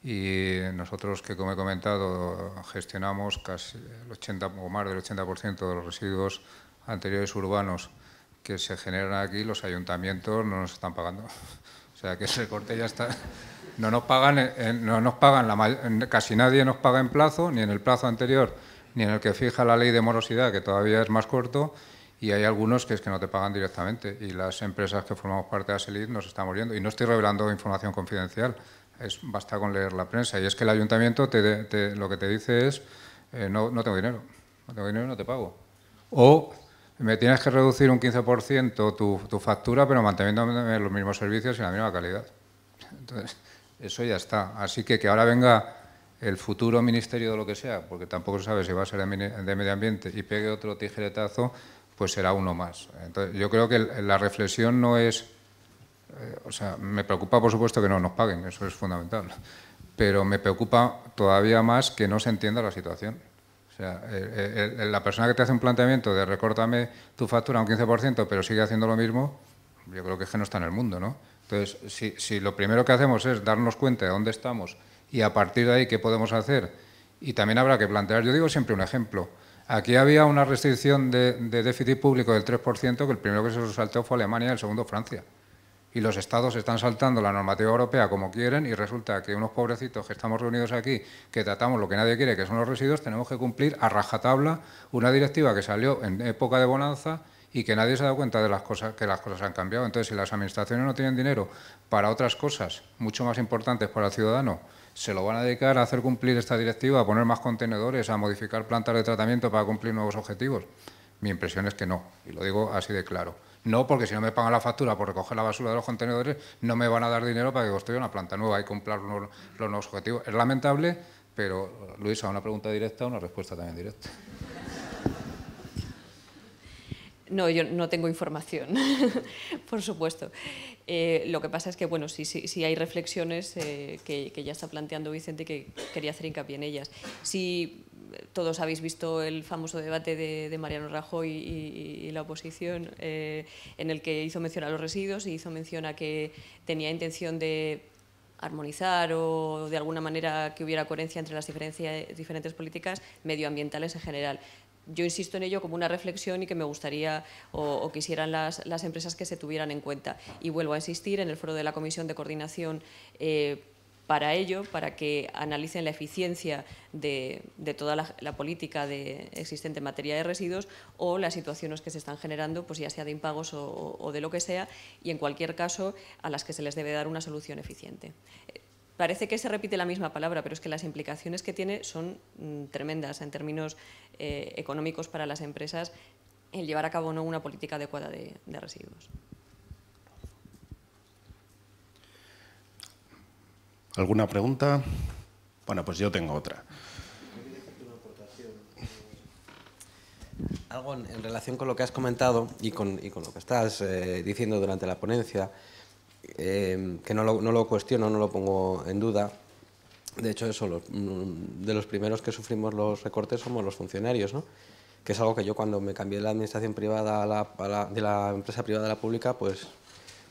Speaker 3: y nosotros, que como he comentado, gestionamos casi el 80 o más del 80% de los residuos anteriores urbanos que se generan aquí, los ayuntamientos no nos están pagando. O sea que ese corte ya está. No nos pagan, eh, eh, no nos pagan la, casi nadie nos paga en plazo, ni en el plazo anterior, ni en el que fija la ley de morosidad, que todavía es más corto, y hay algunos que es que no te pagan directamente. Y las empresas que formamos parte de Aselid nos están muriendo. Y no estoy revelando información confidencial, es, basta con leer la prensa. Y es que el ayuntamiento te, lo que te dice es, eh, no, no tengo dinero, no tengo dinero, no te pago. O me tienes que reducir un 15% tu, factura, pero manteniendo los mismos servicios y la misma calidad. Entonces, eso ya está. Así que que ahora venga el futuro ministerio de lo que sea, porque tampoco se sabe si va a ser de medio ambiente y pegue otro tijeretazo, pues será uno más. Entonces, yo creo que la reflexión no es... Eh, o sea, me preocupa, por supuesto, que no nos paguen, eso es fundamental. Pero me preocupa todavía más que no se entienda la situación. Eh, eh, eh, la persona que te hace un planteamiento de recórtame tu factura un 15%, pero sigue haciendo lo mismo, yo creo que es que no está en el mundo, ¿no? Entonces, si, lo primero que hacemos es darnos cuenta de dónde estamos y a partir de ahí qué podemos hacer, y también habrá que plantear, yo digo siempre un ejemplo, aquí había una restricción de, déficit público del 3%, que el primero que se lo saltó fue Alemania y el segundo Francia y los estados están saltando la normativa europea como quieren y resulta que unos pobrecitos que estamos reunidos aquí, que tratamos lo que nadie quiere, que son los residuos, tenemos que cumplir a rajatabla una directiva que salió en época de bonanza y que nadie se ha dado cuenta de las cosas que las cosas han cambiado. Entonces, si las administraciones no tienen dinero para otras cosas mucho más importantes para el ciudadano, se lo van a dedicar a hacer cumplir esta directiva, a poner más contenedores, a modificar plantas de tratamiento para cumplir nuevos objetivos. Mi impresión es que no, y lo digo así de claro. No, porque si no me pagan la factura por recoger la basura de los contenedores, no me van a dar dinero para que construya una planta nueva y comprar los, nuevos objetivos. Es lamentable, pero Luisa, una pregunta directa, una respuesta también directa.
Speaker 4: No, yo no tengo información, por supuesto. Eh, lo que pasa es que, bueno, sí, sí, hay reflexiones eh, que, que, ya está planteando Vicente que quería hacer hincapié en ellas. Si todos habéis visto el famoso debate de, Mariano Rajoy y, la oposición, eh, en el que hizo mención a los residuos y hizo mención a que tenía intención de armonizar o de alguna manera que hubiera coherencia entre las diferentes políticas medioambientales en general. Yo insisto en ello como una reflexión y que me gustaría o, quisieran las, empresas que se tuvieran en cuenta. Y vuelvo a insistir, en el foro de la Comisión de Coordinación eh, para ello, para que analicen la eficiencia de, toda la, política de, existente en materia de residuos o las situaciones que se están generando, pues ya sea de impagos o, de lo que sea, y en cualquier caso a las que se les debe dar una solución eficiente eh, parece que se repite la misma palabra, pero es que las implicaciones que tiene son mm, tremendas en términos eh, económicos para las empresas el llevar a cabo no una política adecuada de residuos.
Speaker 1: ¿Alguna pregunta? Bueno, pues yo tengo otra.
Speaker 2: Algo en, relación con lo que has comentado y con, y con lo que estás eh, diciendo durante la ponencia, em, que no lo, no lo, cuestiono, no lo pongo en duda. De hecho, eso, mm, de los primeros que sufrimos los recortes somos los funcionarios, ¿no? que es algo que yo cuando me cambié de la administración privada a la, a la, de la empresa privada a la pública, pues,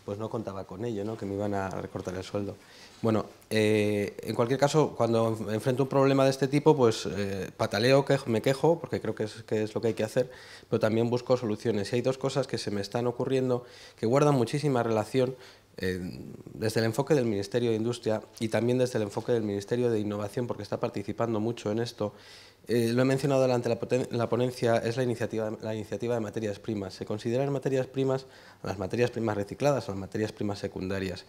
Speaker 2: pues no contaba con ello, ¿no? que me iban a recortar el sueldo. Bueno, eh, en cualquier caso, cuando enfrento un problema de este tipo, pues eh, pataleo, que, me quejo, porque creo que es, lo que hay que hacer, pero también busco soluciones. Y hay dos cosas que se me están ocurriendo que guardan muchísima relación eh, desde el enfoque del Ministerio de Industria y también desde el enfoque del Ministerio de Innovación, porque está participando mucho en esto. lo he mencionado durante la, la ponencia, es la iniciativa, de materias primas. Se consideran materias primas las materias primas recicladas, o las materias primas secundarias.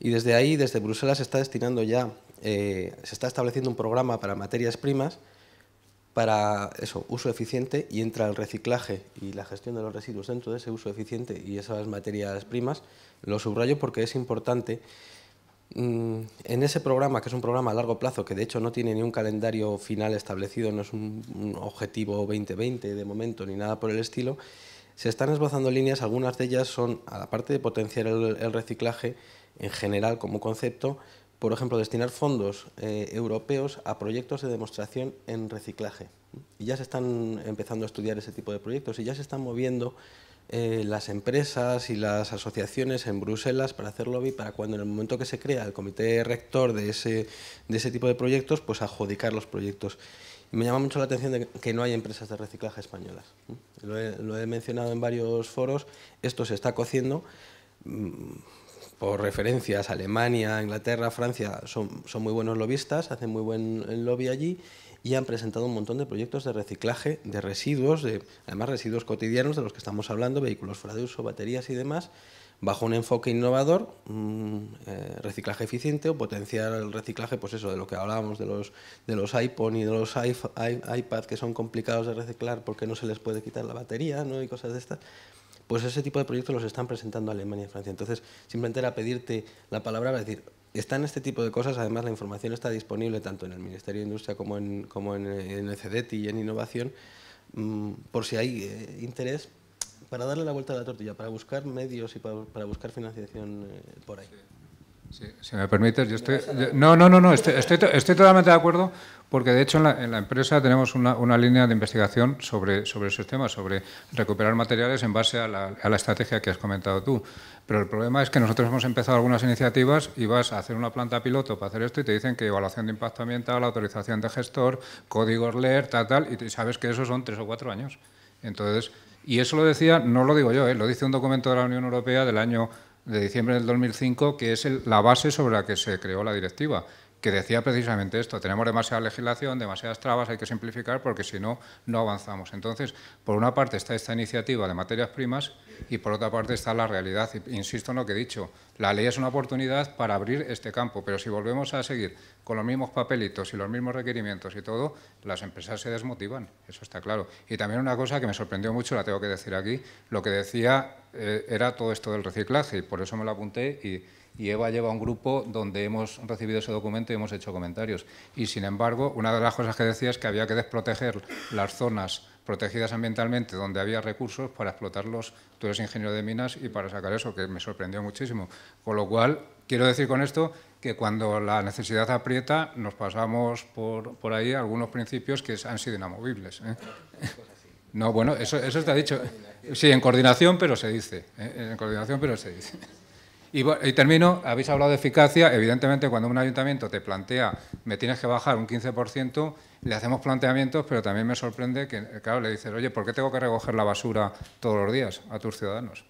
Speaker 2: Y desde ahí, desde Bruselas, se está destinando ya, eh, se está estableciendo un programa para materias primas para eso, uso eficiente y entra el reciclaje y la gestión de los residuos dentro de ese uso eficiente y esas materias primas. Lo subrayo porque es importante. Mm, en ese programa, que es un programa a largo plazo, que de hecho no tiene ni un calendario final establecido, no es un objetivo 2020 de momento ni nada por el estilo, se están esbozando líneas, algunas de ellas son, a la parte de potenciar el, reciclaje en general como concepto, por ejemplo, destinar fondos eh, europeos a proyectos de demostración en reciclaje. Y ya se están empezando a estudiar ese tipo de proyectos y ya se están moviendo eh, las empresas y las asociaciones en Bruselas para hacer lobby para cuando en el momento que se crea el comité rector de ese, de ese tipo de proyectos, pues adjudicar los proyectos. Me llama mucho la atención que no hay empresas de reciclaje españolas. Lo he, mencionado en varios foros, esto se está cociendo. Mm, por referencias, Alemania, Inglaterra, Francia son, muy buenos lobistas, hacen muy buen eh, lobby allí y han presentado un montón de proyectos de reciclaje de residuos, de, además residuos cotidianos de los que estamos hablando, vehículos fuera de uso, baterías y demás, bajo un enfoque innovador, mm, eh, reciclaje eficiente o potenciar el reciclaje, pues eso, de lo que hablábamos de los, de los iPhone y de los iPad que son complicados de reciclar porque no se les puede quitar la batería ¿no? y cosas de estas. Pues ese tipo de proyectos los están presentando Alemania y Francia. Entonces, simplemente era pedirte la palabra para decir, están este tipo de cosas, además la información está disponible tanto en el Ministerio de Industria como en, como en, el CDT y en Innovación, mm, por si hay eh, interés, para darle la vuelta a la tortilla, para buscar medios y para, buscar
Speaker 3: financiación eh, por ahí. si me permites, yo estoy. no, no, no, no estoy, totalmente de acuerdo, porque de hecho en la, empresa tenemos una, línea de investigación sobre, sobre sistema, sobre recuperar materiales en base a la, estrategia que has comentado tú. Pero el problema es que nosotros hemos empezado algunas iniciativas y vas a hacer una planta piloto para hacer esto y te dicen que evaluación de impacto ambiental, autorización de gestor, códigos leer, tal, tal, y sabes que esos son tres o cuatro años. Entonces. Y eso lo decía, no lo digo yo, ¿eh? lo dice un documento de la Unión Europea del año de diciembre del 2005, que es la base sobre la que se creó la directiva que decía precisamente esto, tenemos demasiada legislación, demasiadas trabas, hay que simplificar porque si no, no avanzamos. Entonces, por una parte está esta iniciativa de materias primas y por otra parte está la realidad. Insisto en lo que he dicho, la ley es una oportunidad para abrir este campo, pero si volvemos a seguir con los mismos papelitos y los mismos requerimientos y todo, las empresas se desmotivan, eso está claro. Y también una cosa que me sorprendió mucho, la tengo que decir aquí, lo que decía eh, era todo esto del reciclaje y por eso me lo apunté y y Eva lleva un grupo donde hemos recibido ese documento y hemos hecho comentarios. Y sin embargo, una de las cosas que decía es que había que desproteger las zonas protegidas ambientalmente donde había recursos para explotarlos. Tú eres ingeniero de minas y para sacar eso, que me sorprendió muchísimo. Con lo cual, quiero decir con esto que cuando la necesidad aprieta, nos pasamos por, por ahí algunos principios que han sido inamovibles. ¿eh? No, bueno, eso, eso está dicho. Sí, en coordinación, pero se dice. ¿eh? En coordinación, pero se dice. Y, termino, habéis hablado de eficacia, evidentemente cuando un ayuntamiento te plantea, me tienes que bajar un 15%, le hacemos planteamientos, pero también me sorprende que, claro, le dices, oye, ¿por qué tengo que recoger la basura todos los días a tus ciudadanos?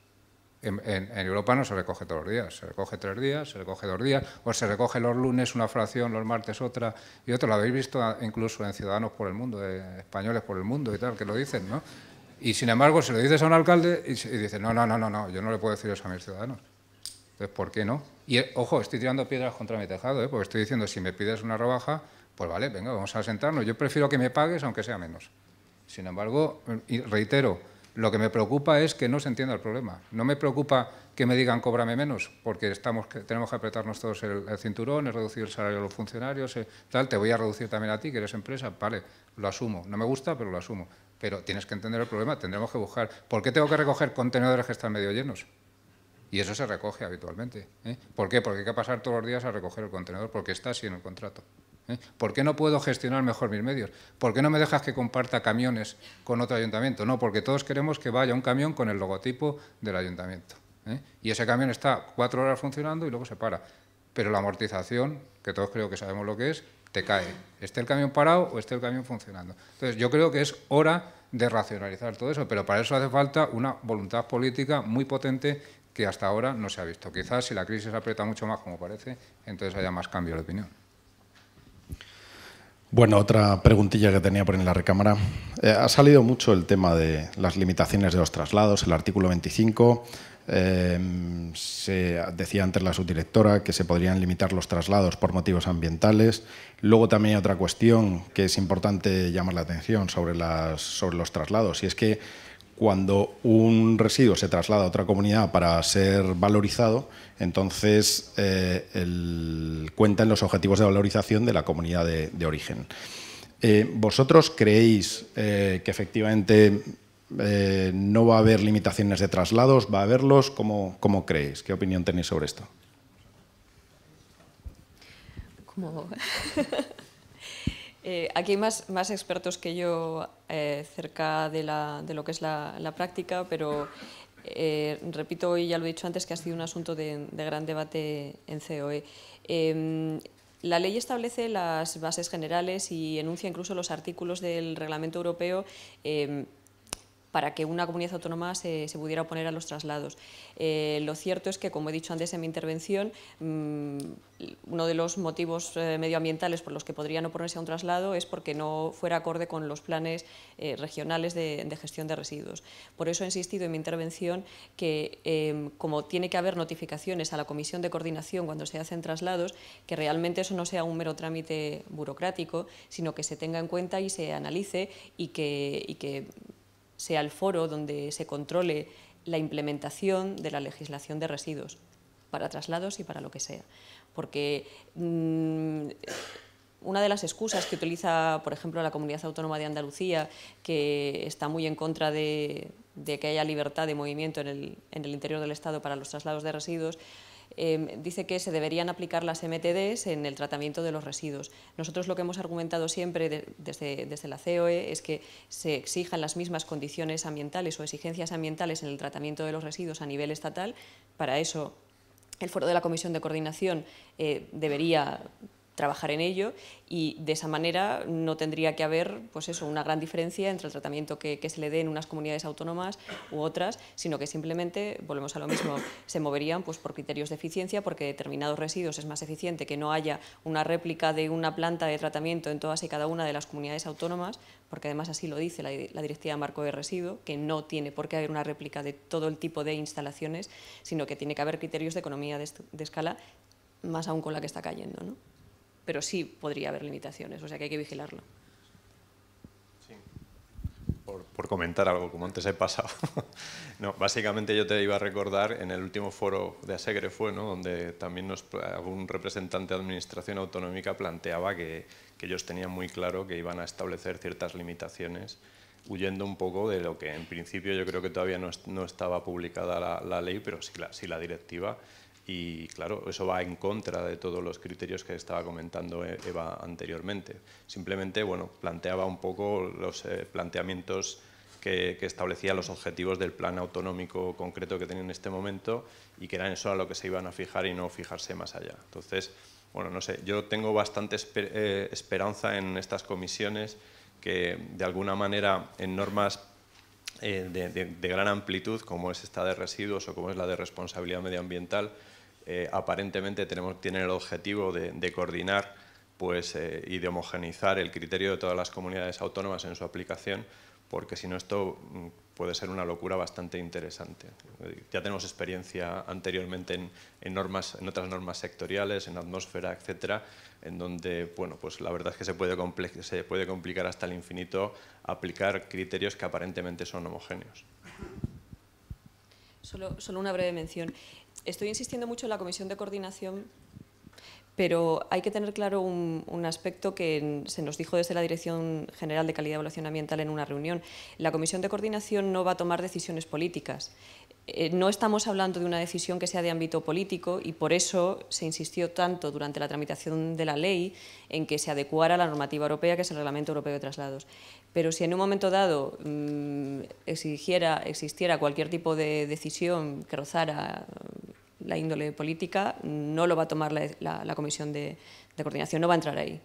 Speaker 3: En, Europa no se recoge todos los días, se recoge tres días, se recoge dos días, o se recoge los lunes una fracción, los martes otra y otra. Lo habéis visto incluso en Ciudadanos por el Mundo, de eh, españoles por el mundo y tal, que lo dicen, ¿no? Y sin embargo, se lo dices a un alcalde y, dice, no, no, no, no, yo no le puedo decir eso a mis ciudadanos. Entonces, ¿por qué no? Y ojo, estoy tirando piedras contra mi tejado, ¿eh? porque estoy diciendo, si me pides una rebaja, pues vale, venga, vamos a sentarnos. Yo prefiero que me pagues aunque sea menos. Sin embargo, reitero, lo que me preocupa es que no se entienda el problema. No me preocupa que me digan cóbrame menos, porque estamos, tenemos que apretarnos todos el, cinturón, es reducir el salario de los funcionarios, eh, tal, te voy a reducir también a ti, que eres empresa, vale, lo asumo. No me gusta, pero lo asumo. Pero tienes que entender el problema, tendremos que buscar. ¿Por qué tengo que recoger contenedores que están medio llenos? Y eso se recoge habitualmente. ¿eh? ¿Por qué? Porque hay que pasar todos los días a recoger el contenedor, porque está así en el contrato. ¿eh? ¿Por qué no puedo gestionar mejor mis medios? ¿Por qué no me dejas que comparta camiones con otro ayuntamiento? No, porque todos queremos que vaya un camión con el logotipo del ayuntamiento. ¿eh? Y ese camión está cuatro horas funcionando y luego se para. Pero la amortización, que todos creo que sabemos lo que es, te cae. Esté el camión parado o esté el camión funcionando. Entonces, yo creo que es hora de racionalizar todo eso, pero para eso hace falta una voluntad política muy potente que hasta ahora no se ha visto. Quizás si la crisis aprieta mucho más, como parece, entonces haya más cambio de opinión.
Speaker 1: Bueno, otra preguntilla que tenía por en la recámara. Eh, ha salido mucho el tema de las limitaciones de los traslados, el artículo 25. Em, se decía antes la subdirectora que se podrían limitar los traslados por motivos ambientales. Luego también hay otra cuestión que es importante llamar la atención sobre, sobre los traslados, y es que cuando un residuo se traslada a otra comunidad para ser valorizado, entonces eh, en cuentan los objetivos de valorización de la comunidad de, origen. Eh, ¿Vosotros creéis eh, que efectivamente eh, no va a haber limitaciones de traslados? ¿Va a haberlos? ¿Cómo, ¿Cómo, creéis? ¿Qué opinión tenéis sobre esto?
Speaker 3: Como...
Speaker 4: Eh, aquí hay más, más expertos que yo eh, cerca de, lo que es la, práctica, pero eh, repito, y ya lo he dicho antes, que ha sido un asunto de, gran debate en COE. Em, la ley establece las bases generales y enuncia incluso los artículos del reglamento europeo em, para que una comunidad autónoma se, pudiera oponer a los traslados. Eh, lo cierto es que, como he dicho antes en mi intervención, mm, uno de los motivos eh, medioambientales por los que podría no ponerse a un traslado es porque no fuera acorde con los planes eh, regionales de, gestión de residuos. Por eso he insistido en mi intervención que, em, como tiene que haber notificaciones a la Comisión de Coordinación cuando se hacen traslados, que realmente eso no sea un mero trámite burocrático, sino que se tenga en cuenta y se analice y que sea el foro donde se controle la implementación de la legislación de residuos, para traslados y para lo que sea. Porque mm, una de las excusas que utiliza, por ejemplo, la Comunidad Autónoma de Andalucía, que está muy en contra de, que haya libertad de movimiento en el interior del Estado para los traslados de residuos, Em, dice que se deberían aplicar las MTDs en el tratamiento de los residuos. Nosotros lo que hemos argumentado siempre desde, la COE es que se exijan las mismas condiciones ambientales o exigencias ambientales en el tratamiento de los residuos a nivel estatal. Para eso el foro de la Comisión de Coordinación eh, debería trabajar en ello y de esa manera no tendría que haber pues eso, una gran diferencia entre el tratamiento que, se le dé en unas comunidades autónomas u otras, sino que simplemente, volvemos a lo mismo, se moverían pues, por criterios de eficiencia porque determinados residuos es más eficiente que no haya una réplica de una planta de tratamiento en todas y cada una de las comunidades autónomas, porque además así lo dice la, Directiva Marco de Residuo, que no tiene por qué haber una réplica de todo el tipo de instalaciones, sino que tiene que haber criterios de economía de, escala, más aún con la que está cayendo pero sí podría haber limitaciones, o sea que hay que vigilarlo.
Speaker 5: Por, comentar algo, como antes he pasado. no, básicamente yo te iba a recordar en el último foro de ASEGRE fue, donde también nos, algún representante de Administración Autonómica planteaba que, ellos tenían muy claro que iban a establecer ciertas limitaciones huyendo un poco de lo que en principio yo creo que todavía no, estaba publicada la, ley, pero sí sí la directiva, y claro, eso va en contra de todos los criterios que estaba comentando e- Eva anteriormente. Simplemente, bueno, planteaba un poco los eh, planteamientos que, que, establecía los objetivos del plan autonómico concreto que tenía en este momento y que eran eso a lo que se iban a fijar y no fijarse más allá. Entonces, bueno, no sé, yo tengo bastante eh, esperanza en estas comisiones que de alguna manera en normas eh, de gran amplitud como es esta de residuos o como es la de responsabilidad medioambiental, eh, aparentemente tenemos, tienen el objetivo de, coordinar pues, eh, y de homogeneizar el criterio de todas las comunidades autónomas en su aplicación, porque si no esto mm, puede ser una locura bastante interesante. Ya tenemos experiencia anteriormente en, normas, en otras normas sectoriales, en atmósfera, etcétera, en donde bueno, pues la verdad es que se puede, se puede complicar hasta el infinito aplicar criterios que aparentemente son homogéneos.
Speaker 4: Solo, solo una breve mención estoy insistiendo mucho en la comisión de coordinación, pero hay que tener claro un, aspecto que se nos dijo desde la Dirección General de Calidad y Evaluación Ambiental en una reunión. La comisión de coordinación no va a tomar decisiones políticas. Eh, no estamos hablando de una decisión que sea de ámbito político y por eso se insistió tanto durante la tramitación de la ley en que se adecuara a la normativa europea, que es el Reglamento Europeo de Traslados. Pero si en un momento dado mm, exigiera, existiera cualquier tipo de decisión que rozara mm, la índole política, no lo va a tomar la, comisión de, coordinación, no va a entrar ahí.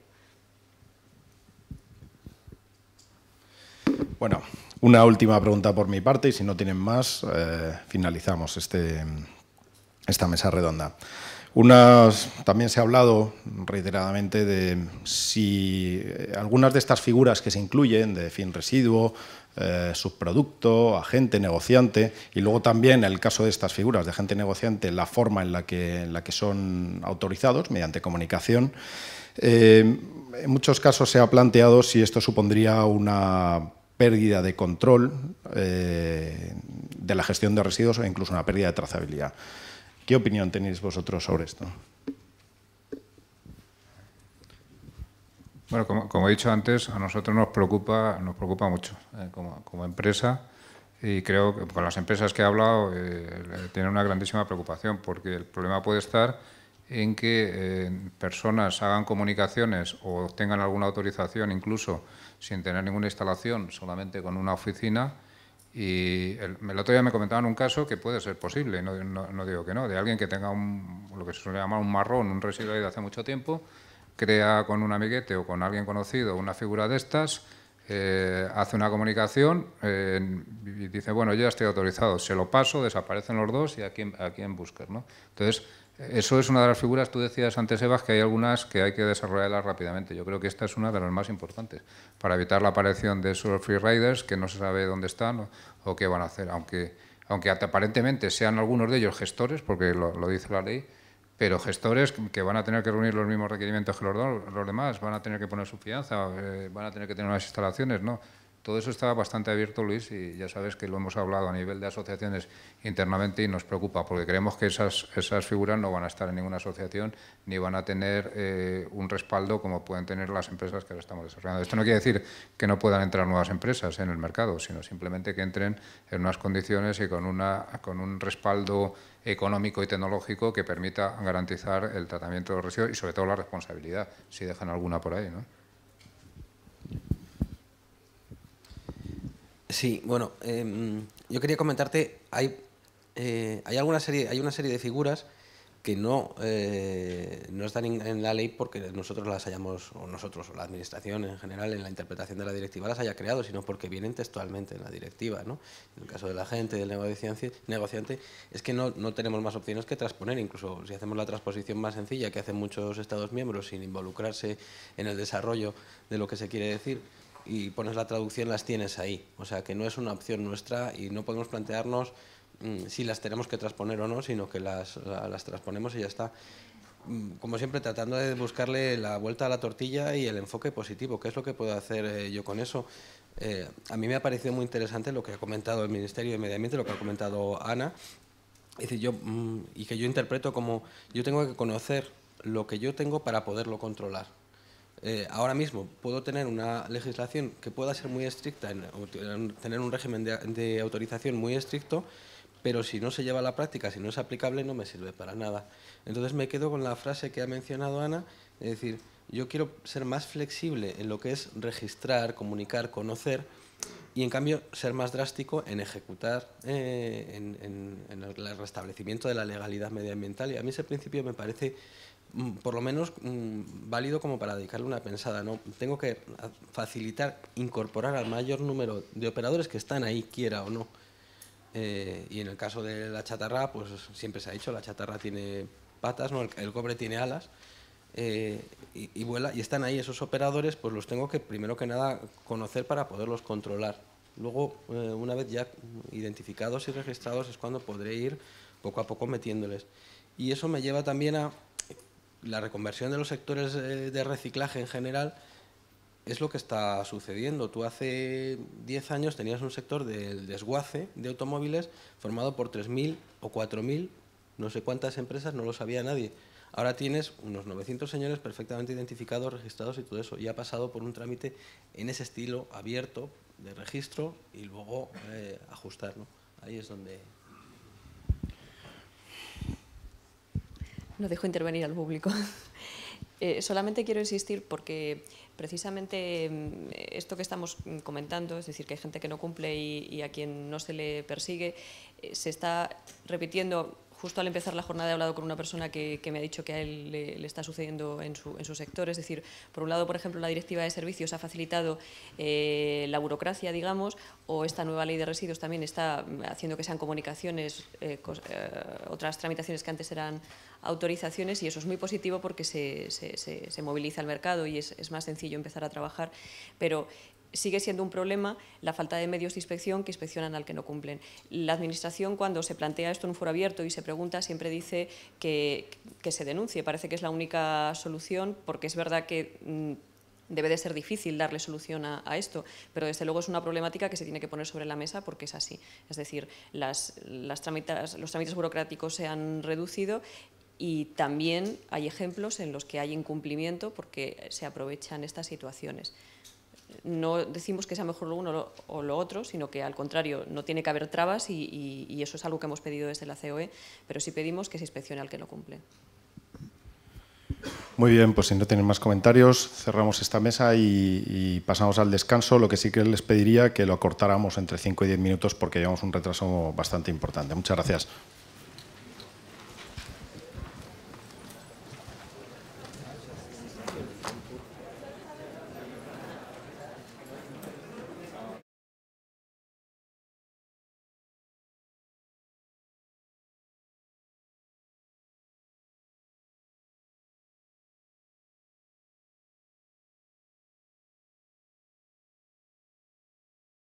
Speaker 1: Bueno, una última pregunta por mi parte y si no tienen más, eh, finalizamos este, esta mesa redonda. Unas, también se ha hablado reiteradamente de si eh, algunas de estas figuras que se incluyen, de fin residuo, eh, subproducto, agente, negociante, y luego también el caso de estas figuras de agente negociante, la forma en la que, son autorizados mediante comunicación. Eh, en muchos casos se ha planteado si esto supondría una pérdida de control de la gestión de residuos o incluso una pérdida de trazabilidad. ¿Qué opinión
Speaker 3: tenéis vosotros sobre esto? Bueno, como, he dicho antes, a nosotros nos preocupa, nos preocupa mucho eh, como, empresa y creo que con las empresas que he hablado eh, tienen una grandísima preocupación porque el problema puede estar en que eh, personas hagan comunicaciones o tengan alguna autorización incluso sin tener ninguna instalación, solamente con una oficina y el, otro día me comentaban un caso que puede ser posible, no, digo que no, de alguien que tenga un, lo que se suele llamar un marrón, un residuo de hace mucho tiempo, crea con un amiguete o con alguien conocido una figura de estas, eh, hace una comunicación eh, y dice, bueno, yo ya estoy autorizado, se lo paso, desaparecen los dos y a quién, a ¿no? Entonces, eso es una de las figuras, tú decías antes, Eva, que hay algunas que hay que desarrollarlas rápidamente. Yo creo que esta es una de las más importantes para evitar la aparición de esos riders que no se sabe dónde están o, qué van a hacer, aunque, aunque aparentemente sean algunos de ellos gestores, porque lo, dice la ley, pero gestores que van a tener que reunir los mismos requerimientos que los, demás, van a tener que poner su fianza, eh, van a tener que tener unas instalaciones, ¿no? Todo eso está bastante abierto, Luis, y ya sabes que lo hemos hablado a nivel de asociaciones internamente y nos preocupa, porque creemos que esas, esas figuras no van a estar en ninguna asociación ni van a tener eh, un respaldo como pueden tener las empresas que ahora estamos desarrollando. Esto no quiere decir que no puedan entrar nuevas empresas en el mercado, sino simplemente que entren en unas condiciones y con, una, con un respaldo económico y tecnológico que permita garantizar el tratamiento de los residuos y sobre todo la responsabilidad, si dejan alguna por ahí. ¿no? Sí, bueno,
Speaker 2: em, yo quería comentarte, hay, eh, hay, alguna serie, hay una serie de figuras que no, eh, no están en, la ley porque nosotros las hayamos, o nosotros, o la Administración en general, en la interpretación de la directiva las haya creado, sino porque vienen textualmente en la directiva. ¿no? En el caso de la gente, del negociante, negociante es que no, no tenemos más opciones que transponer, incluso si hacemos la transposición más sencilla que hacen muchos Estados miembros sin involucrarse en el desarrollo de lo que se quiere decir y pones la traducción, las tienes ahí. O sea, que no es una opción nuestra y no podemos plantearnos mm, si las tenemos que transponer o no, sino que las, las transponemos y ya está. Mm, como siempre, tratando de buscarle la vuelta a la tortilla y el enfoque positivo. ¿Qué es lo que puedo hacer eh, yo con eso? Eh, a mí me ha parecido muy interesante lo que ha comentado el Ministerio de Medio Ambiente, lo que ha comentado Ana, yo, mm, y que yo interpreto como yo tengo que conocer lo que yo tengo para poderlo controlar. Eh, ahora mismo puedo tener una legislación que pueda ser muy estricta, tener un régimen de, autorización muy estricto, pero si no se lleva a la práctica, si no es aplicable, no me sirve para nada. Entonces me quedo con la frase que ha mencionado Ana, es decir, yo quiero ser más flexible en lo que es registrar, comunicar, conocer, y en cambio ser más drástico en ejecutar, eh, en el restablecimiento de la legalidad medioambiental. Y a mí ese principio me parece Mm, por lo menos mm, válido como para dedicarle una pensada. ¿no? Tengo que facilitar, incorporar al mayor número de operadores que están ahí, quiera o no. Eh, y en el caso de la chatarra, pues siempre se ha dicho, la chatarra tiene patas, ¿no? el, cobre tiene alas. Eh, y, vuela y están ahí esos operadores pues los tengo que primero que nada conocer para poderlos controlar luego eh, una vez ya identificados y registrados es cuando podré ir poco a poco metiéndoles y eso me lleva también a la reconversión de los sectores eh, de reciclaje en general es lo que está sucediendo. Tú hace 10 años tenías un sector del desguace de automóviles formado por 3.000 o 4.000, no sé cuántas empresas, no lo sabía nadie. Ahora tienes unos 900 señores perfectamente identificados, registrados y todo eso. Y ha pasado por un trámite en ese estilo abierto de registro y luego eh, ajustarlo. Ahí es donde
Speaker 4: No dejo intervenir al público. Eh, solamente quiero insistir porque precisamente mm, esto que estamos mm, comentando, es decir, que hay gente que no cumple y, a quien no se le persigue, eh, se está repitiendo justo al empezar la jornada he hablado con una persona que, me ha dicho que a él le, está sucediendo en su, sector. Es decir, por un lado, por ejemplo, la directiva de servicios ha facilitado eh, la burocracia, digamos, o esta nueva ley de residuos también está haciendo que sean comunicaciones, eh, eh, otras tramitaciones que antes eran autorizaciones y eso es muy positivo porque se, moviliza el mercado y es, es, más sencillo empezar a trabajar. Pero sigue siendo un problema la falta de medios de inspección que inspeccionan al que no cumplen. La Administración, cuando se plantea esto en un foro abierto y se pregunta, siempre dice que, se denuncie. Parece que es la única solución, porque es verdad que mm, debe de ser difícil darle solución a, esto, pero desde luego es una problemática que se tiene que poner sobre la mesa porque es así. Es decir, los trámites burocráticos se han reducido y también hay ejemplos en los que hay incumplimiento porque se aprovechan estas situaciones no decimos que sea mejor lo uno o lo otro, sino que al contrario, no tiene que haber trabas y, eso es algo que hemos pedido desde la COE, pero sí pedimos que se inspeccione al que lo cumple.
Speaker 1: Muy bien, pues si no tienen más comentarios, cerramos esta mesa y, pasamos al descanso. Lo que sí que les pediría que lo acortáramos entre 5 y 10 minutos porque llevamos un retraso bastante importante. Muchas gracias.